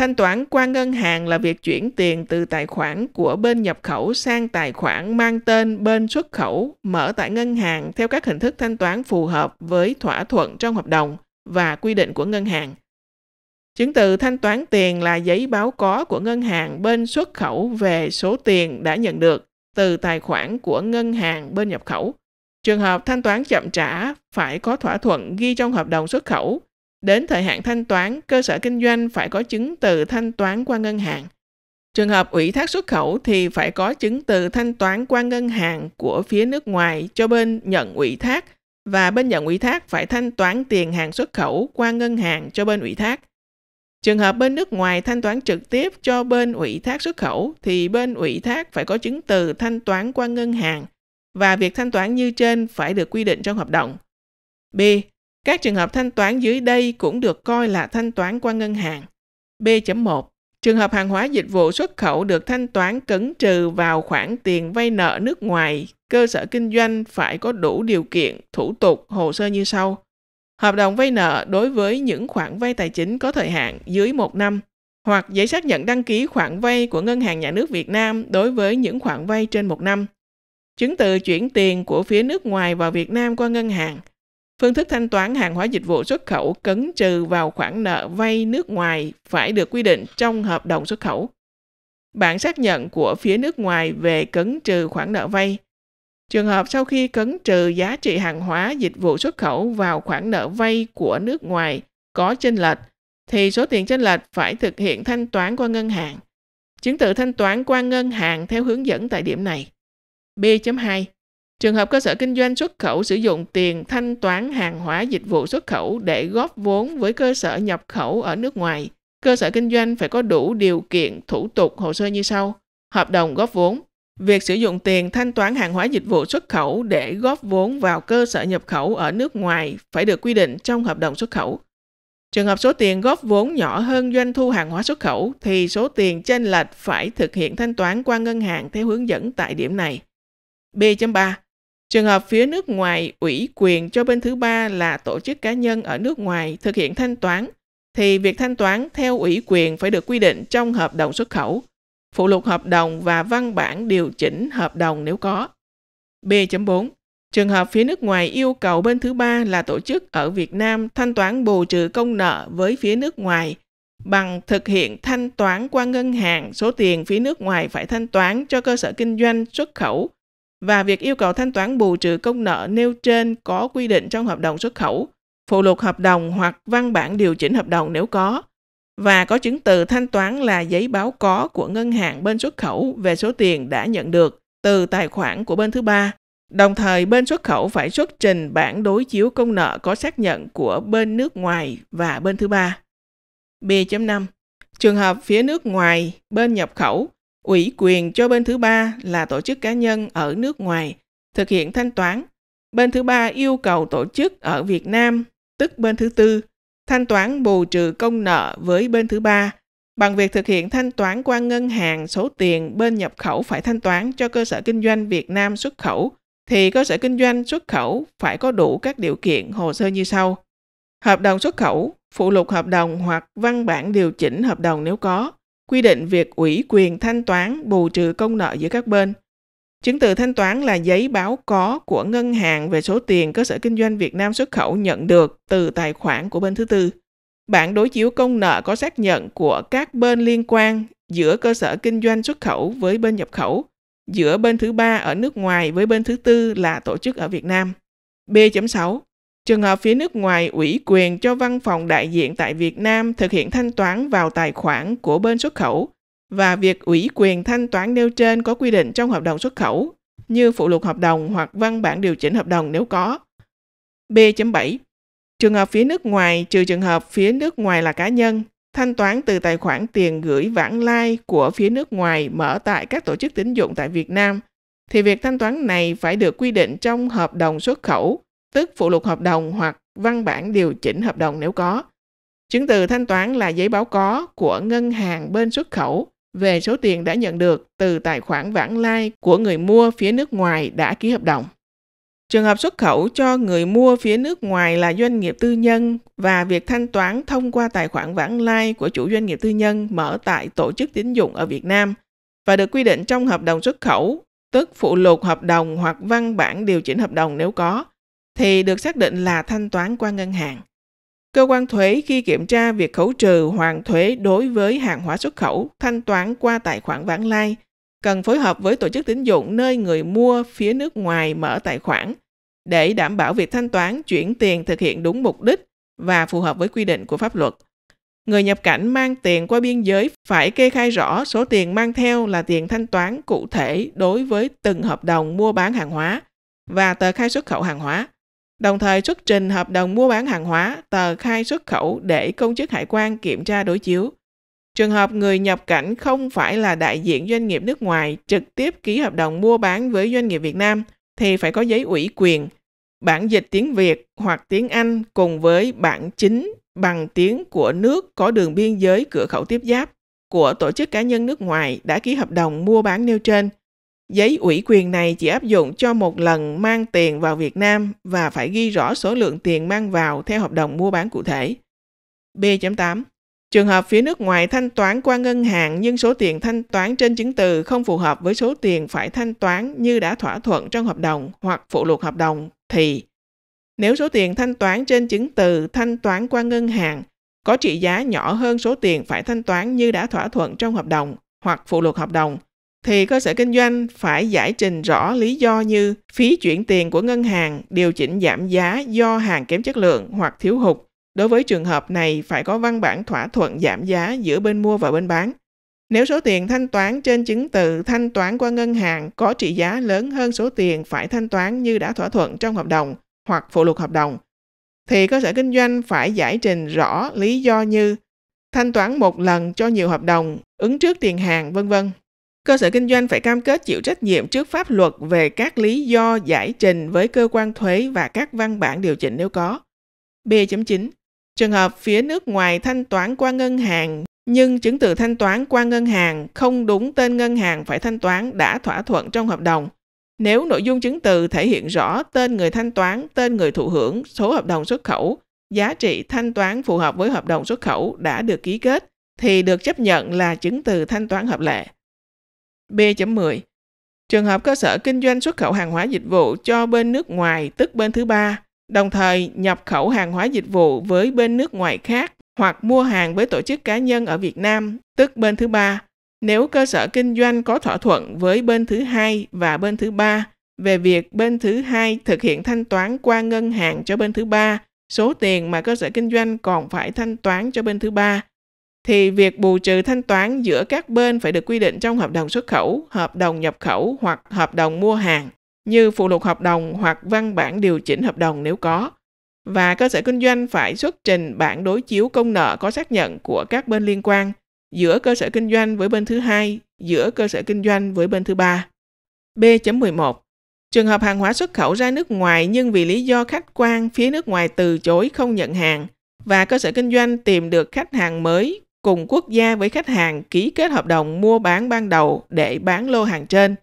Thanh toán qua ngân hàng là việc chuyển tiền từ tài khoản của bên nhập khẩu sang tài khoản mang tên bên xuất khẩu mở tại ngân hàng theo các hình thức thanh toán phù hợp với thỏa thuận trong hợp đồng và quy định của ngân hàng. Chứng từ thanh toán tiền là giấy báo có của ngân hàng bên xuất khẩu về số tiền đã nhận được từ tài khoản của ngân hàng bên nhập khẩu. Trường hợp thanh toán chậm trả phải có thỏa thuận ghi trong hợp đồng xuất khẩu Đến thời hạn thanh toán, cơ sở kinh doanh phải có chứng từ thanh toán qua ngân hàng. Trường hợp ủy thác xuất khẩu thì phải có chứng từ thanh toán qua ngân hàng của phía nước ngoài cho bên nhận ủy thác và bên nhận ủy thác phải thanh toán tiền hàng xuất khẩu qua ngân hàng cho bên ủy thác. Trường hợp bên nước ngoài thanh toán trực tiếp cho bên ủy thác xuất khẩu thì bên ủy thác phải có chứng từ thanh toán qua ngân hàng và việc thanh toán như trên phải được quy định trong hợp đồng. B. Các trường hợp thanh toán dưới đây cũng được coi là thanh toán qua ngân hàng. B.1. Trường hợp hàng hóa dịch vụ xuất khẩu được thanh toán cấn trừ vào khoản tiền vay nợ nước ngoài, cơ sở kinh doanh phải có đủ điều kiện, thủ tục, hồ sơ như sau. Hợp đồng vay nợ đối với những khoản vay tài chính có thời hạn dưới một năm hoặc giấy xác nhận đăng ký khoản vay của Ngân hàng Nhà nước Việt Nam đối với những khoản vay trên một năm. Chứng từ chuyển tiền của phía nước ngoài vào Việt Nam qua ngân hàng Phương thức thanh toán hàng hóa dịch vụ xuất khẩu cấn trừ vào khoản nợ vay nước ngoài phải được quy định trong hợp đồng xuất khẩu. Bản xác nhận của phía nước ngoài về cấn trừ khoản nợ vay. Trường hợp sau khi cấn trừ giá trị hàng hóa dịch vụ xuất khẩu vào khoản nợ vay của nước ngoài có chênh lệch thì số tiền chênh lệch phải thực hiện thanh toán qua ngân hàng. Chứng từ thanh toán qua ngân hàng theo hướng dẫn tại điểm này. B.2 Trường hợp cơ sở kinh doanh xuất khẩu sử dụng tiền thanh toán hàng hóa dịch vụ xuất khẩu để góp vốn với cơ sở nhập khẩu ở nước ngoài, cơ sở kinh doanh phải có đủ điều kiện thủ tục hồ sơ như sau: hợp đồng góp vốn, việc sử dụng tiền thanh toán hàng hóa dịch vụ xuất khẩu để góp vốn vào cơ sở nhập khẩu ở nước ngoài phải được quy định trong hợp đồng xuất khẩu. Trường hợp số tiền góp vốn nhỏ hơn doanh thu hàng hóa xuất khẩu thì số tiền chênh lệch phải thực hiện thanh toán qua ngân hàng theo hướng dẫn tại điểm này. B.3 Trường hợp phía nước ngoài ủy quyền cho bên thứ ba là tổ chức cá nhân ở nước ngoài thực hiện thanh toán, thì việc thanh toán theo ủy quyền phải được quy định trong hợp đồng xuất khẩu, phụ lục hợp đồng và văn bản điều chỉnh hợp đồng nếu có. B.4. Trường hợp phía nước ngoài yêu cầu bên thứ ba là tổ chức ở Việt Nam thanh toán bù trừ công nợ với phía nước ngoài bằng thực hiện thanh toán qua ngân hàng số tiền phía nước ngoài phải thanh toán cho cơ sở kinh doanh xuất khẩu và việc yêu cầu thanh toán bù trừ công nợ nêu trên có quy định trong hợp đồng xuất khẩu, phụ lục hợp đồng hoặc văn bản điều chỉnh hợp đồng nếu có và có chứng từ thanh toán là giấy báo có của ngân hàng bên xuất khẩu về số tiền đã nhận được từ tài khoản của bên thứ ba. Đồng thời, bên xuất khẩu phải xuất trình bản đối chiếu công nợ có xác nhận của bên nước ngoài và bên thứ ba. B.5. Trường hợp phía nước ngoài, bên nhập khẩu ủy quyền cho bên thứ ba là tổ chức cá nhân ở nước ngoài thực hiện thanh toán. Bên thứ ba yêu cầu tổ chức ở Việt Nam, tức bên thứ tư, thanh toán bù trừ công nợ với bên thứ ba bằng việc thực hiện thanh toán qua ngân hàng số tiền bên nhập khẩu phải thanh toán cho cơ sở kinh doanh Việt Nam xuất khẩu thì cơ sở kinh doanh xuất khẩu phải có đủ các điều kiện hồ sơ như sau: hợp đồng xuất khẩu, phụ lục hợp đồng hoặc văn bản điều chỉnh hợp đồng nếu có, quy định việc ủy quyền thanh toán bù trừ công nợ giữa các bên. Chứng từ thanh toán là giấy báo có của ngân hàng về số tiền cơ sở kinh doanh Việt Nam xuất khẩu nhận được từ tài khoản của bên thứ tư. Bản đối chiếu công nợ có xác nhận của các bên liên quan giữa cơ sở kinh doanh xuất khẩu với bên nhập khẩu, giữa bên thứ ba ở nước ngoài với bên thứ tư là tổ chức ở Việt Nam. B.6 Trường hợp phía nước ngoài ủy quyền cho văn phòng đại diện tại Việt Nam thực hiện thanh toán vào tài khoản của bên xuất khẩu và việc ủy quyền thanh toán nêu trên có quy định trong hợp đồng xuất khẩu như phụ lục hợp đồng hoặc văn bản điều chỉnh hợp đồng nếu có. B.7. Trường hợp phía nước ngoài trừ trường hợp phía nước ngoài là cá nhân, thanh toán từ tài khoản tiền gửi vãng lai của phía nước ngoài mở tại các tổ chức tín dụng tại Việt Nam thì việc thanh toán này phải được quy định trong hợp đồng xuất khẩu tức phụ lục hợp đồng hoặc văn bản điều chỉnh hợp đồng nếu có. Chứng từ thanh toán là giấy báo có của ngân hàng bên xuất khẩu về số tiền đã nhận được từ tài khoản vãng lai của người mua phía nước ngoài đã ký hợp đồng. Trường hợp xuất khẩu cho người mua phía nước ngoài là doanh nghiệp tư nhân và việc thanh toán thông qua tài khoản vãng lai của chủ doanh nghiệp tư nhân mở tại tổ chức tín dụng ở Việt Nam và được quy định trong hợp đồng xuất khẩu, tức phụ lục hợp đồng hoặc văn bản điều chỉnh hợp đồng nếu có thì được xác định là thanh toán qua ngân hàng. Cơ quan thuế khi kiểm tra việc khấu trừ hoàn thuế đối với hàng hóa xuất khẩu thanh toán qua tài khoản vãng lai, cần phối hợp với tổ chức tín dụng nơi người mua phía nước ngoài mở tài khoản để đảm bảo việc thanh toán chuyển tiền thực hiện đúng mục đích và phù hợp với quy định của pháp luật. Người nhập cảnh mang tiền qua biên giới phải kê khai rõ số tiền mang theo là tiền thanh toán cụ thể đối với từng hợp đồng mua bán hàng hóa và tờ khai xuất khẩu hàng hóa đồng thời xuất trình hợp đồng mua bán hàng hóa, tờ khai xuất khẩu để công chức hải quan kiểm tra đối chiếu. Trường hợp người nhập cảnh không phải là đại diện doanh nghiệp nước ngoài trực tiếp ký hợp đồng mua bán với doanh nghiệp Việt Nam thì phải có giấy ủy quyền, bản dịch tiếng Việt hoặc tiếng Anh cùng với bản chính bằng tiếng của nước có đường biên giới cửa khẩu tiếp giáp của tổ chức cá nhân nước ngoài đã ký hợp đồng mua bán nêu trên – Giấy ủy quyền này chỉ áp dụng cho một lần mang tiền vào Việt Nam và phải ghi rõ số lượng tiền mang vào theo hợp đồng mua bán cụ thể. B.8. Trường hợp phía nước ngoài thanh toán qua ngân hàng nhưng số tiền thanh toán trên chứng từ không phù hợp với số tiền phải thanh toán như đã thỏa thuận trong hợp đồng hoặc phụ lục hợp đồng thì nếu số tiền thanh toán trên chứng từ thanh toán qua ngân hàng có trị giá nhỏ hơn số tiền phải thanh toán như đã thỏa thuận trong hợp đồng hoặc phụ lục hợp đồng thì cơ sở kinh doanh phải giải trình rõ lý do như phí chuyển tiền của ngân hàng điều chỉnh giảm giá do hàng kém chất lượng hoặc thiếu hụt. Đối với trường hợp này phải có văn bản thỏa thuận giảm giá giữa bên mua và bên bán. Nếu số tiền thanh toán trên chứng từ thanh toán qua ngân hàng có trị giá lớn hơn số tiền phải thanh toán như đã thỏa thuận trong hợp đồng hoặc phụ lục hợp đồng, thì cơ sở kinh doanh phải giải trình rõ lý do như thanh toán một lần cho nhiều hợp đồng, ứng trước tiền hàng, vân vân. Cơ sở kinh doanh phải cam kết chịu trách nhiệm trước pháp luật về các lý do giải trình với cơ quan thuế và các văn bản điều chỉnh nếu có. B.9. Trường hợp phía nước ngoài thanh toán qua ngân hàng nhưng chứng từ thanh toán qua ngân hàng không đúng tên ngân hàng phải thanh toán đã thỏa thuận trong hợp đồng. Nếu nội dung chứng từ thể hiện rõ tên người thanh toán, tên người thụ hưởng, số hợp đồng xuất khẩu, giá trị thanh toán phù hợp với hợp đồng xuất khẩu đã được ký kết thì được chấp nhận là chứng từ thanh toán hợp lệ. B.10 Trường hợp cơ sở kinh doanh xuất khẩu hàng hóa dịch vụ cho bên nước ngoài, tức bên thứ ba, đồng thời nhập khẩu hàng hóa dịch vụ với bên nước ngoài khác hoặc mua hàng với tổ chức cá nhân ở Việt Nam, tức bên thứ ba, nếu cơ sở kinh doanh có thỏa thuận với bên thứ hai và bên thứ ba về việc bên thứ hai thực hiện thanh toán qua ngân hàng cho bên thứ ba số tiền mà cơ sở kinh doanh còn phải thanh toán cho bên thứ ba thì việc bù trừ thanh toán giữa các bên phải được quy định trong hợp đồng xuất khẩu, hợp đồng nhập khẩu hoặc hợp đồng mua hàng như phụ lục hợp đồng hoặc văn bản điều chỉnh hợp đồng nếu có. Và cơ sở kinh doanh phải xuất trình bản đối chiếu công nợ có xác nhận của các bên liên quan giữa cơ sở kinh doanh với bên thứ hai, giữa cơ sở kinh doanh với bên thứ ba. B.11 Trường hợp hàng hóa xuất khẩu ra nước ngoài nhưng vì lý do khách quan phía nước ngoài từ chối không nhận hàng và cơ sở kinh doanh tìm được khách hàng mới cùng quốc gia với khách hàng ký kết hợp đồng mua bán ban đầu để bán lô hàng trên,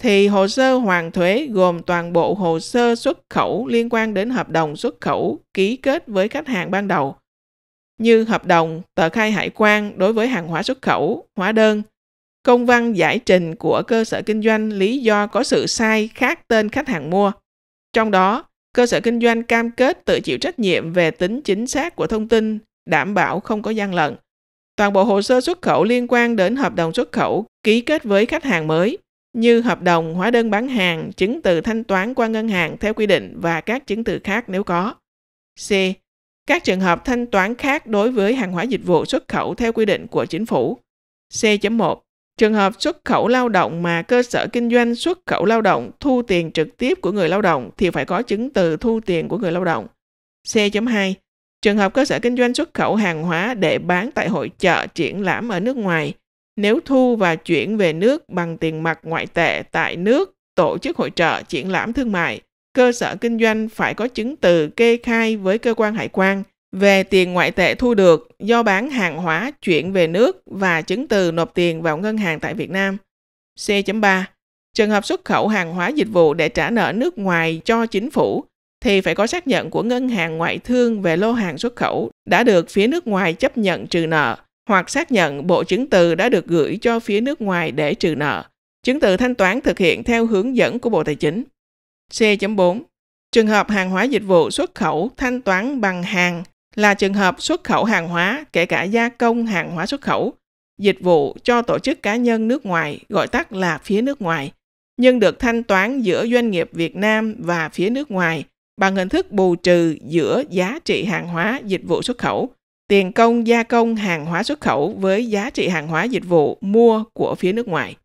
thì hồ sơ hoàn thuế gồm toàn bộ hồ sơ xuất khẩu liên quan đến hợp đồng xuất khẩu ký kết với khách hàng ban đầu, như hợp đồng, tờ khai hải quan đối với hàng hóa xuất khẩu, hóa đơn, công văn giải trình của cơ sở kinh doanh lý do có sự sai khác tên khách hàng mua. Trong đó, cơ sở kinh doanh cam kết tự chịu trách nhiệm về tính chính xác của thông tin, đảm bảo không có gian lận toàn bộ hồ sơ xuất khẩu liên quan đến hợp đồng xuất khẩu ký kết với khách hàng mới như hợp đồng, hóa đơn bán hàng, chứng từ thanh toán qua ngân hàng theo quy định và các chứng từ khác nếu có. C. Các trường hợp thanh toán khác đối với hàng hóa dịch vụ xuất khẩu theo quy định của chính phủ. C.1. Trường hợp xuất khẩu lao động mà cơ sở kinh doanh xuất khẩu lao động thu tiền trực tiếp của người lao động thì phải có chứng từ thu tiền của người lao động. C.2. Trường hợp cơ sở kinh doanh xuất khẩu hàng hóa để bán tại hội chợ triển lãm ở nước ngoài, nếu thu và chuyển về nước bằng tiền mặt ngoại tệ tại nước tổ chức hội trợ triển lãm thương mại, cơ sở kinh doanh phải có chứng từ kê khai với cơ quan hải quan về tiền ngoại tệ thu được do bán hàng hóa chuyển về nước và chứng từ nộp tiền vào ngân hàng tại Việt Nam. C.3. Trường hợp xuất khẩu hàng hóa dịch vụ để trả nợ nước ngoài cho chính phủ thì phải có xác nhận của ngân hàng ngoại thương về lô hàng xuất khẩu đã được phía nước ngoài chấp nhận trừ nợ hoặc xác nhận bộ chứng từ đã được gửi cho phía nước ngoài để trừ nợ. Chứng từ thanh toán thực hiện theo hướng dẫn của Bộ Tài chính. C.4. Trường hợp hàng hóa dịch vụ xuất khẩu thanh toán bằng hàng là trường hợp xuất khẩu hàng hóa, kể cả gia công hàng hóa xuất khẩu, dịch vụ cho tổ chức cá nhân nước ngoài, gọi tắt là phía nước ngoài, nhưng được thanh toán giữa doanh nghiệp Việt Nam và phía nước ngoài bằng hình thức bù trừ giữa giá trị hàng hóa dịch vụ xuất khẩu, tiền công gia công hàng hóa xuất khẩu với giá trị hàng hóa dịch vụ mua của phía nước ngoài.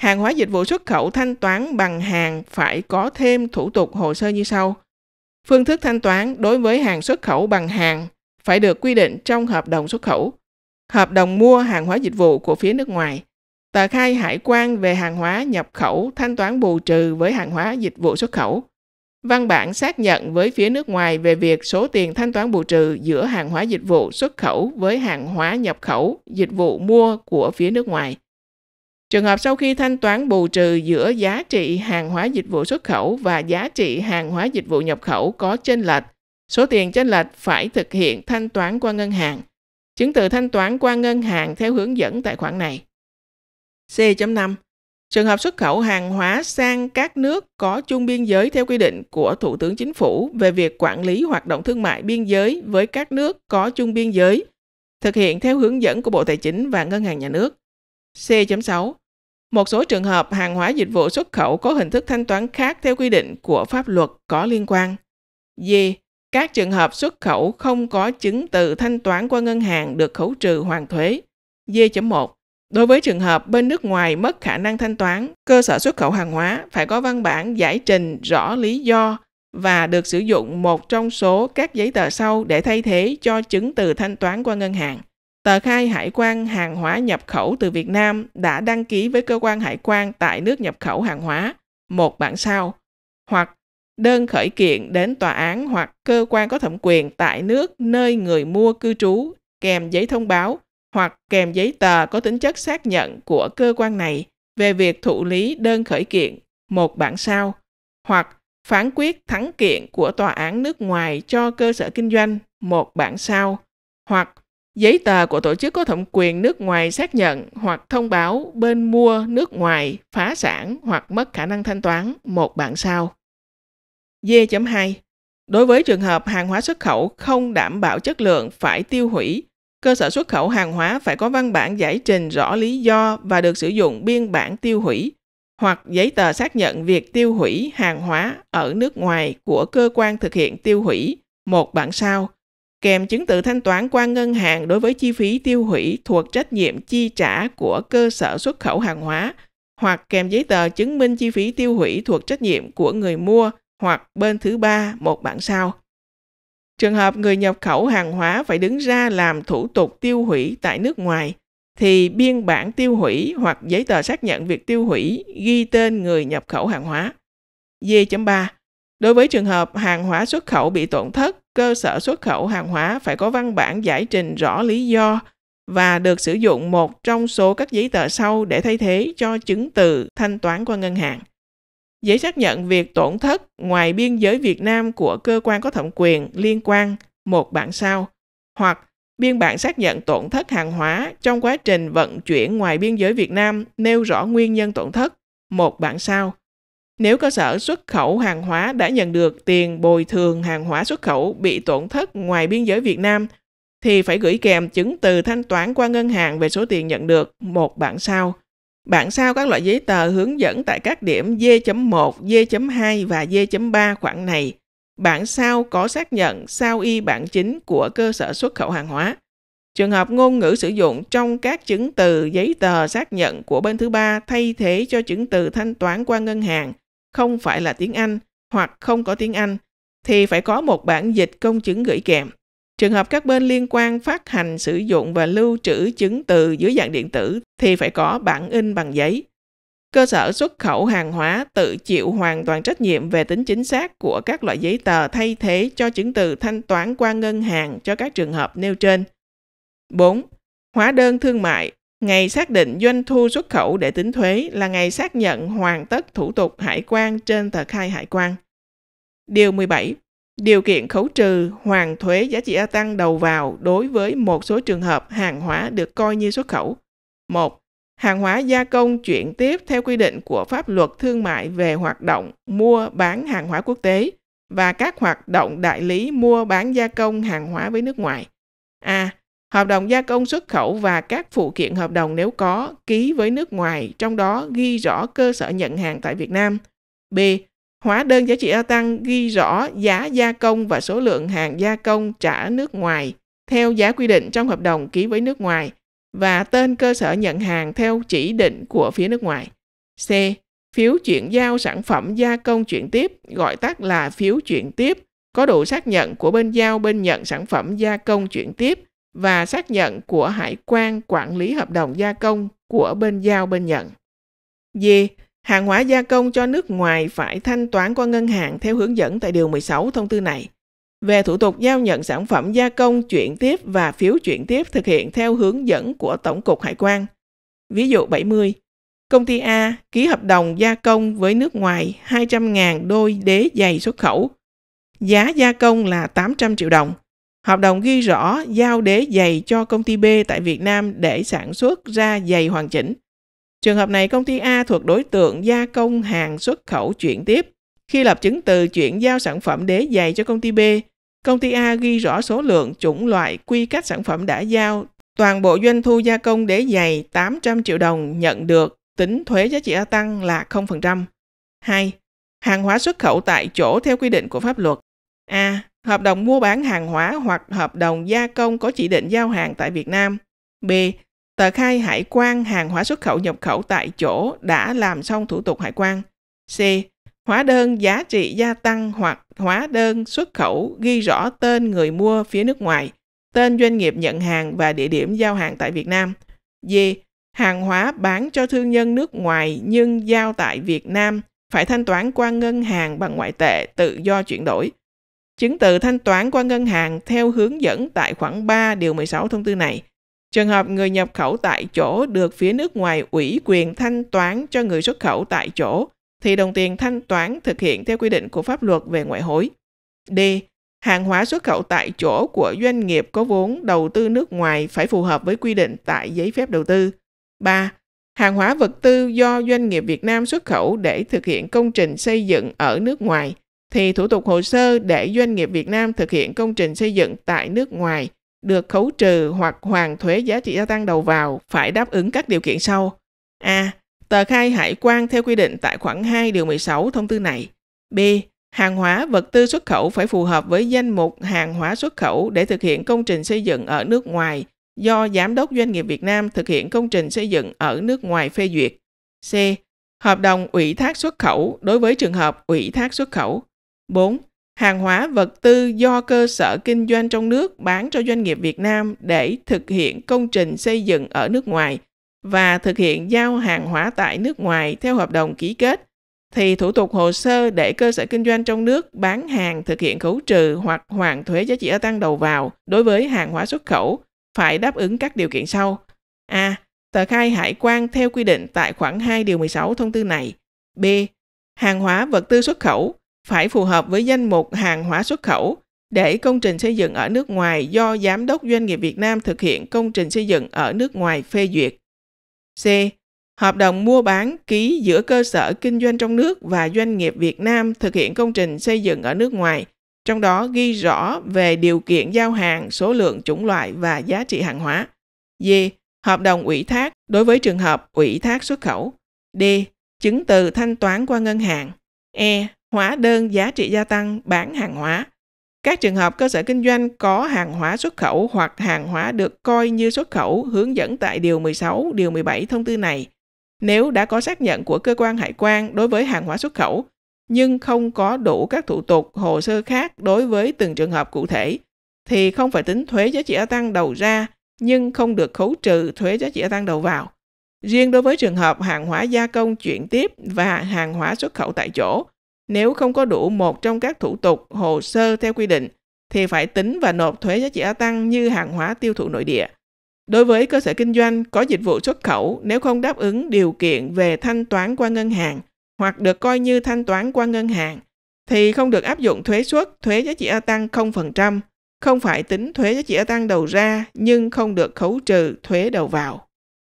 Hàng hóa dịch vụ xuất khẩu thanh toán bằng hàng phải có thêm thủ tục hồ sơ như sau. Phương thức thanh toán đối với hàng xuất khẩu bằng hàng phải được quy định trong hợp đồng xuất khẩu, hợp đồng mua hàng hóa dịch vụ của phía nước ngoài, tờ khai hải quan về hàng hóa nhập khẩu thanh toán bù trừ với hàng hóa dịch vụ xuất khẩu, Văn bản xác nhận với phía nước ngoài về việc số tiền thanh toán bù trừ giữa hàng hóa dịch vụ xuất khẩu với hàng hóa nhập khẩu, dịch vụ mua của phía nước ngoài. Trường hợp sau khi thanh toán bù trừ giữa giá trị hàng hóa dịch vụ xuất khẩu và giá trị hàng hóa dịch vụ nhập khẩu có chênh lệch, số tiền chênh lệch phải thực hiện thanh toán qua ngân hàng. Chứng từ thanh toán qua ngân hàng theo hướng dẫn tại khoản này. C.5 Trường hợp xuất khẩu hàng hóa sang các nước có chung biên giới theo quy định của Thủ tướng Chính phủ về việc quản lý hoạt động thương mại biên giới với các nước có chung biên giới, thực hiện theo hướng dẫn của Bộ Tài chính và Ngân hàng Nhà nước. C.6. Một số trường hợp hàng hóa dịch vụ xuất khẩu có hình thức thanh toán khác theo quy định của pháp luật có liên quan. D. Các trường hợp xuất khẩu không có chứng từ thanh toán qua ngân hàng được khấu trừ hoàn thuế. D.1 Đối với trường hợp bên nước ngoài mất khả năng thanh toán, cơ sở xuất khẩu hàng hóa phải có văn bản giải trình rõ lý do và được sử dụng một trong số các giấy tờ sau để thay thế cho chứng từ thanh toán qua ngân hàng. Tờ khai hải quan hàng hóa nhập khẩu từ Việt Nam đã đăng ký với cơ quan hải quan tại nước nhập khẩu hàng hóa một bản sao hoặc đơn khởi kiện đến tòa án hoặc cơ quan có thẩm quyền tại nước nơi người mua cư trú kèm giấy thông báo hoặc kèm giấy tờ có tính chất xác nhận của cơ quan này về việc thụ lý đơn khởi kiện một bản sao hoặc phán quyết thắng kiện của tòa án nước ngoài cho cơ sở kinh doanh một bản sao hoặc giấy tờ của tổ chức có thẩm quyền nước ngoài xác nhận hoặc thông báo bên mua nước ngoài phá sản hoặc mất khả năng thanh toán một bản sao. d hai Đối với trường hợp hàng hóa xuất khẩu không đảm bảo chất lượng phải tiêu hủy cơ sở xuất khẩu hàng hóa phải có văn bản giải trình rõ lý do và được sử dụng biên bản tiêu hủy hoặc giấy tờ xác nhận việc tiêu hủy hàng hóa ở nước ngoài của cơ quan thực hiện tiêu hủy một bản sao kèm chứng từ thanh toán qua ngân hàng đối với chi phí tiêu hủy thuộc trách nhiệm chi trả của cơ sở xuất khẩu hàng hóa hoặc kèm giấy tờ chứng minh chi phí tiêu hủy thuộc trách nhiệm của người mua hoặc bên thứ ba một bản sao Trường hợp người nhập khẩu hàng hóa phải đứng ra làm thủ tục tiêu hủy tại nước ngoài, thì biên bản tiêu hủy hoặc giấy tờ xác nhận việc tiêu hủy ghi tên người nhập khẩu hàng hóa. D.3. Đối với trường hợp hàng hóa xuất khẩu bị tổn thất, cơ sở xuất khẩu hàng hóa phải có văn bản giải trình rõ lý do và được sử dụng một trong số các giấy tờ sau để thay thế cho chứng từ thanh toán qua ngân hàng giấy xác nhận việc tổn thất ngoài biên giới Việt Nam của cơ quan có thẩm quyền liên quan một bản sao hoặc biên bản xác nhận tổn thất hàng hóa trong quá trình vận chuyển ngoài biên giới Việt Nam nêu rõ nguyên nhân tổn thất một bản sao nếu cơ sở xuất khẩu hàng hóa đã nhận được tiền bồi thường hàng hóa xuất khẩu bị tổn thất ngoài biên giới Việt Nam thì phải gửi kèm chứng từ thanh toán qua ngân hàng về số tiền nhận được một bản sao Bản sao các loại giấy tờ hướng dẫn tại các điểm D.1, D.2 và D.3 khoảng này. Bản sao có xác nhận sao y bản chính của cơ sở xuất khẩu hàng hóa. Trường hợp ngôn ngữ sử dụng trong các chứng từ giấy tờ xác nhận của bên thứ ba thay thế cho chứng từ thanh toán qua ngân hàng không phải là tiếng Anh hoặc không có tiếng Anh thì phải có một bản dịch công chứng gửi kèm. Trường hợp các bên liên quan phát hành, sử dụng và lưu trữ chứng từ dưới dạng điện tử thì phải có bản in bằng giấy. Cơ sở xuất khẩu hàng hóa tự chịu hoàn toàn trách nhiệm về tính chính xác của các loại giấy tờ thay thế cho chứng từ thanh toán qua ngân hàng cho các trường hợp nêu trên. 4. Hóa đơn thương mại Ngày xác định doanh thu xuất khẩu để tính thuế là ngày xác nhận hoàn tất thủ tục hải quan trên tờ khai hải quan. Điều 17. Điều kiện khấu trừ hoàn thuế giá trị gia tăng đầu vào đối với một số trường hợp hàng hóa được coi như xuất khẩu. 1. Hàng hóa gia công chuyển tiếp theo quy định của pháp luật thương mại về hoạt động mua bán hàng hóa quốc tế và các hoạt động đại lý mua bán gia công hàng hóa với nước ngoài. A. Hợp đồng gia công xuất khẩu và các phụ kiện hợp đồng nếu có ký với nước ngoài, trong đó ghi rõ cơ sở nhận hàng tại Việt Nam. B. Hóa đơn giá trị gia tăng ghi rõ giá gia công và số lượng hàng gia công trả nước ngoài theo giá quy định trong hợp đồng ký với nước ngoài và tên cơ sở nhận hàng theo chỉ định của phía nước ngoài. C. Phiếu chuyển giao sản phẩm gia công chuyển tiếp, gọi tắt là phiếu chuyển tiếp, có đủ xác nhận của bên giao bên nhận sản phẩm gia công chuyển tiếp và xác nhận của hải quan quản lý hợp đồng gia công của bên giao bên nhận. D. Hàng hóa gia công cho nước ngoài phải thanh toán qua ngân hàng theo hướng dẫn tại Điều 16 thông tư này. Về thủ tục giao nhận sản phẩm gia công chuyển tiếp và phiếu chuyển tiếp thực hiện theo hướng dẫn của Tổng cục Hải quan. Ví dụ 70, công ty A ký hợp đồng gia công với nước ngoài 200.000 đôi đế giày xuất khẩu. Giá gia công là 800 triệu đồng. Hợp đồng ghi rõ giao đế giày cho công ty B tại Việt Nam để sản xuất ra giày hoàn chỉnh – Trường hợp này công ty A thuộc đối tượng gia công hàng xuất khẩu chuyển tiếp. Khi lập chứng từ chuyển giao sản phẩm đế giày cho công ty B, công ty A ghi rõ số lượng, chủng loại, quy cách sản phẩm đã giao, toàn bộ doanh thu gia công đế giày 800 triệu đồng nhận được, tính thuế giá trị gia tăng là 0%. 2. Hàng hóa xuất khẩu tại chỗ theo quy định của pháp luật. A. Hợp đồng mua bán hàng hóa hoặc hợp đồng gia công có chỉ định giao hàng tại Việt Nam. B. Tờ khai hải quan hàng hóa xuất khẩu nhập khẩu tại chỗ đã làm xong thủ tục hải quan. C. Hóa đơn giá trị gia tăng hoặc hóa đơn xuất khẩu ghi rõ tên người mua phía nước ngoài, tên doanh nghiệp nhận hàng và địa điểm giao hàng tại Việt Nam. D. Hàng hóa bán cho thương nhân nước ngoài nhưng giao tại Việt Nam phải thanh toán qua ngân hàng bằng ngoại tệ tự do chuyển đổi. Chứng từ thanh toán qua ngân hàng theo hướng dẫn tại khoản 3 điều 16 thông tư này Trường hợp người nhập khẩu tại chỗ được phía nước ngoài ủy quyền thanh toán cho người xuất khẩu tại chỗ, thì đồng tiền thanh toán thực hiện theo quy định của pháp luật về ngoại hối. D. Hàng hóa xuất khẩu tại chỗ của doanh nghiệp có vốn đầu tư nước ngoài phải phù hợp với quy định tại giấy phép đầu tư. 3. Hàng hóa vật tư do doanh nghiệp Việt Nam xuất khẩu để thực hiện công trình xây dựng ở nước ngoài thì thủ tục hồ sơ để doanh nghiệp Việt Nam thực hiện công trình xây dựng tại nước ngoài được khấu trừ hoặc hoàn thuế giá trị gia tăng đầu vào phải đáp ứng các điều kiện sau. A. Tờ khai hải quan theo quy định tại khoản 2 điều 16 thông tư này. B. Hàng hóa vật tư xuất khẩu phải phù hợp với danh mục hàng hóa xuất khẩu để thực hiện công trình xây dựng ở nước ngoài do Giám đốc Doanh nghiệp Việt Nam thực hiện công trình xây dựng ở nước ngoài phê duyệt. C. Hợp đồng ủy thác xuất khẩu đối với trường hợp ủy thác xuất khẩu. 4 hàng hóa vật tư do cơ sở kinh doanh trong nước bán cho doanh nghiệp Việt Nam để thực hiện công trình xây dựng ở nước ngoài và thực hiện giao hàng hóa tại nước ngoài theo hợp đồng ký kết thì thủ tục hồ sơ để cơ sở kinh doanh trong nước bán hàng thực hiện khấu trừ hoặc hoàn thuế giá trị gia tăng đầu vào đối với hàng hóa xuất khẩu phải đáp ứng các điều kiện sau. A. Tờ khai hải quan theo quy định tại khoản 2 điều 16 thông tư này. B hàng hóa vật tư xuất khẩu phải phù hợp với danh mục hàng hóa xuất khẩu để công trình xây dựng ở nước ngoài do Giám đốc Doanh nghiệp Việt Nam thực hiện công trình xây dựng ở nước ngoài phê duyệt. C. Hợp đồng mua bán ký giữa cơ sở kinh doanh trong nước và doanh nghiệp Việt Nam thực hiện công trình xây dựng ở nước ngoài, trong đó ghi rõ về điều kiện giao hàng, số lượng, chủng loại và giá trị hàng hóa. D. Hợp đồng ủy thác đối với trường hợp ủy thác xuất khẩu. D. Chứng từ thanh toán qua ngân hàng. E hóa đơn giá trị gia tăng bán hàng hóa. Các trường hợp cơ sở kinh doanh có hàng hóa xuất khẩu hoặc hàng hóa được coi như xuất khẩu hướng dẫn tại Điều 16, Điều 17 thông tư này, nếu đã có xác nhận của cơ quan hải quan đối với hàng hóa xuất khẩu, nhưng không có đủ các thủ tục hồ sơ khác đối với từng trường hợp cụ thể, thì không phải tính thuế giá trị gia tăng đầu ra, nhưng không được khấu trừ thuế giá trị gia tăng đầu vào. Riêng đối với trường hợp hàng hóa gia công chuyển tiếp và hàng hóa xuất khẩu tại chỗ, nếu không có đủ một trong các thủ tục, hồ sơ theo quy định, thì phải tính và nộp thuế giá trị gia tăng như hàng hóa tiêu thụ nội địa. Đối với cơ sở kinh doanh có dịch vụ xuất khẩu, nếu không đáp ứng điều kiện về thanh toán qua ngân hàng hoặc được coi như thanh toán qua ngân hàng, thì không được áp dụng thuế suất thuế giá trị gia tăng 0%, không phải tính thuế giá trị gia tăng đầu ra nhưng không được khấu trừ thuế đầu vào.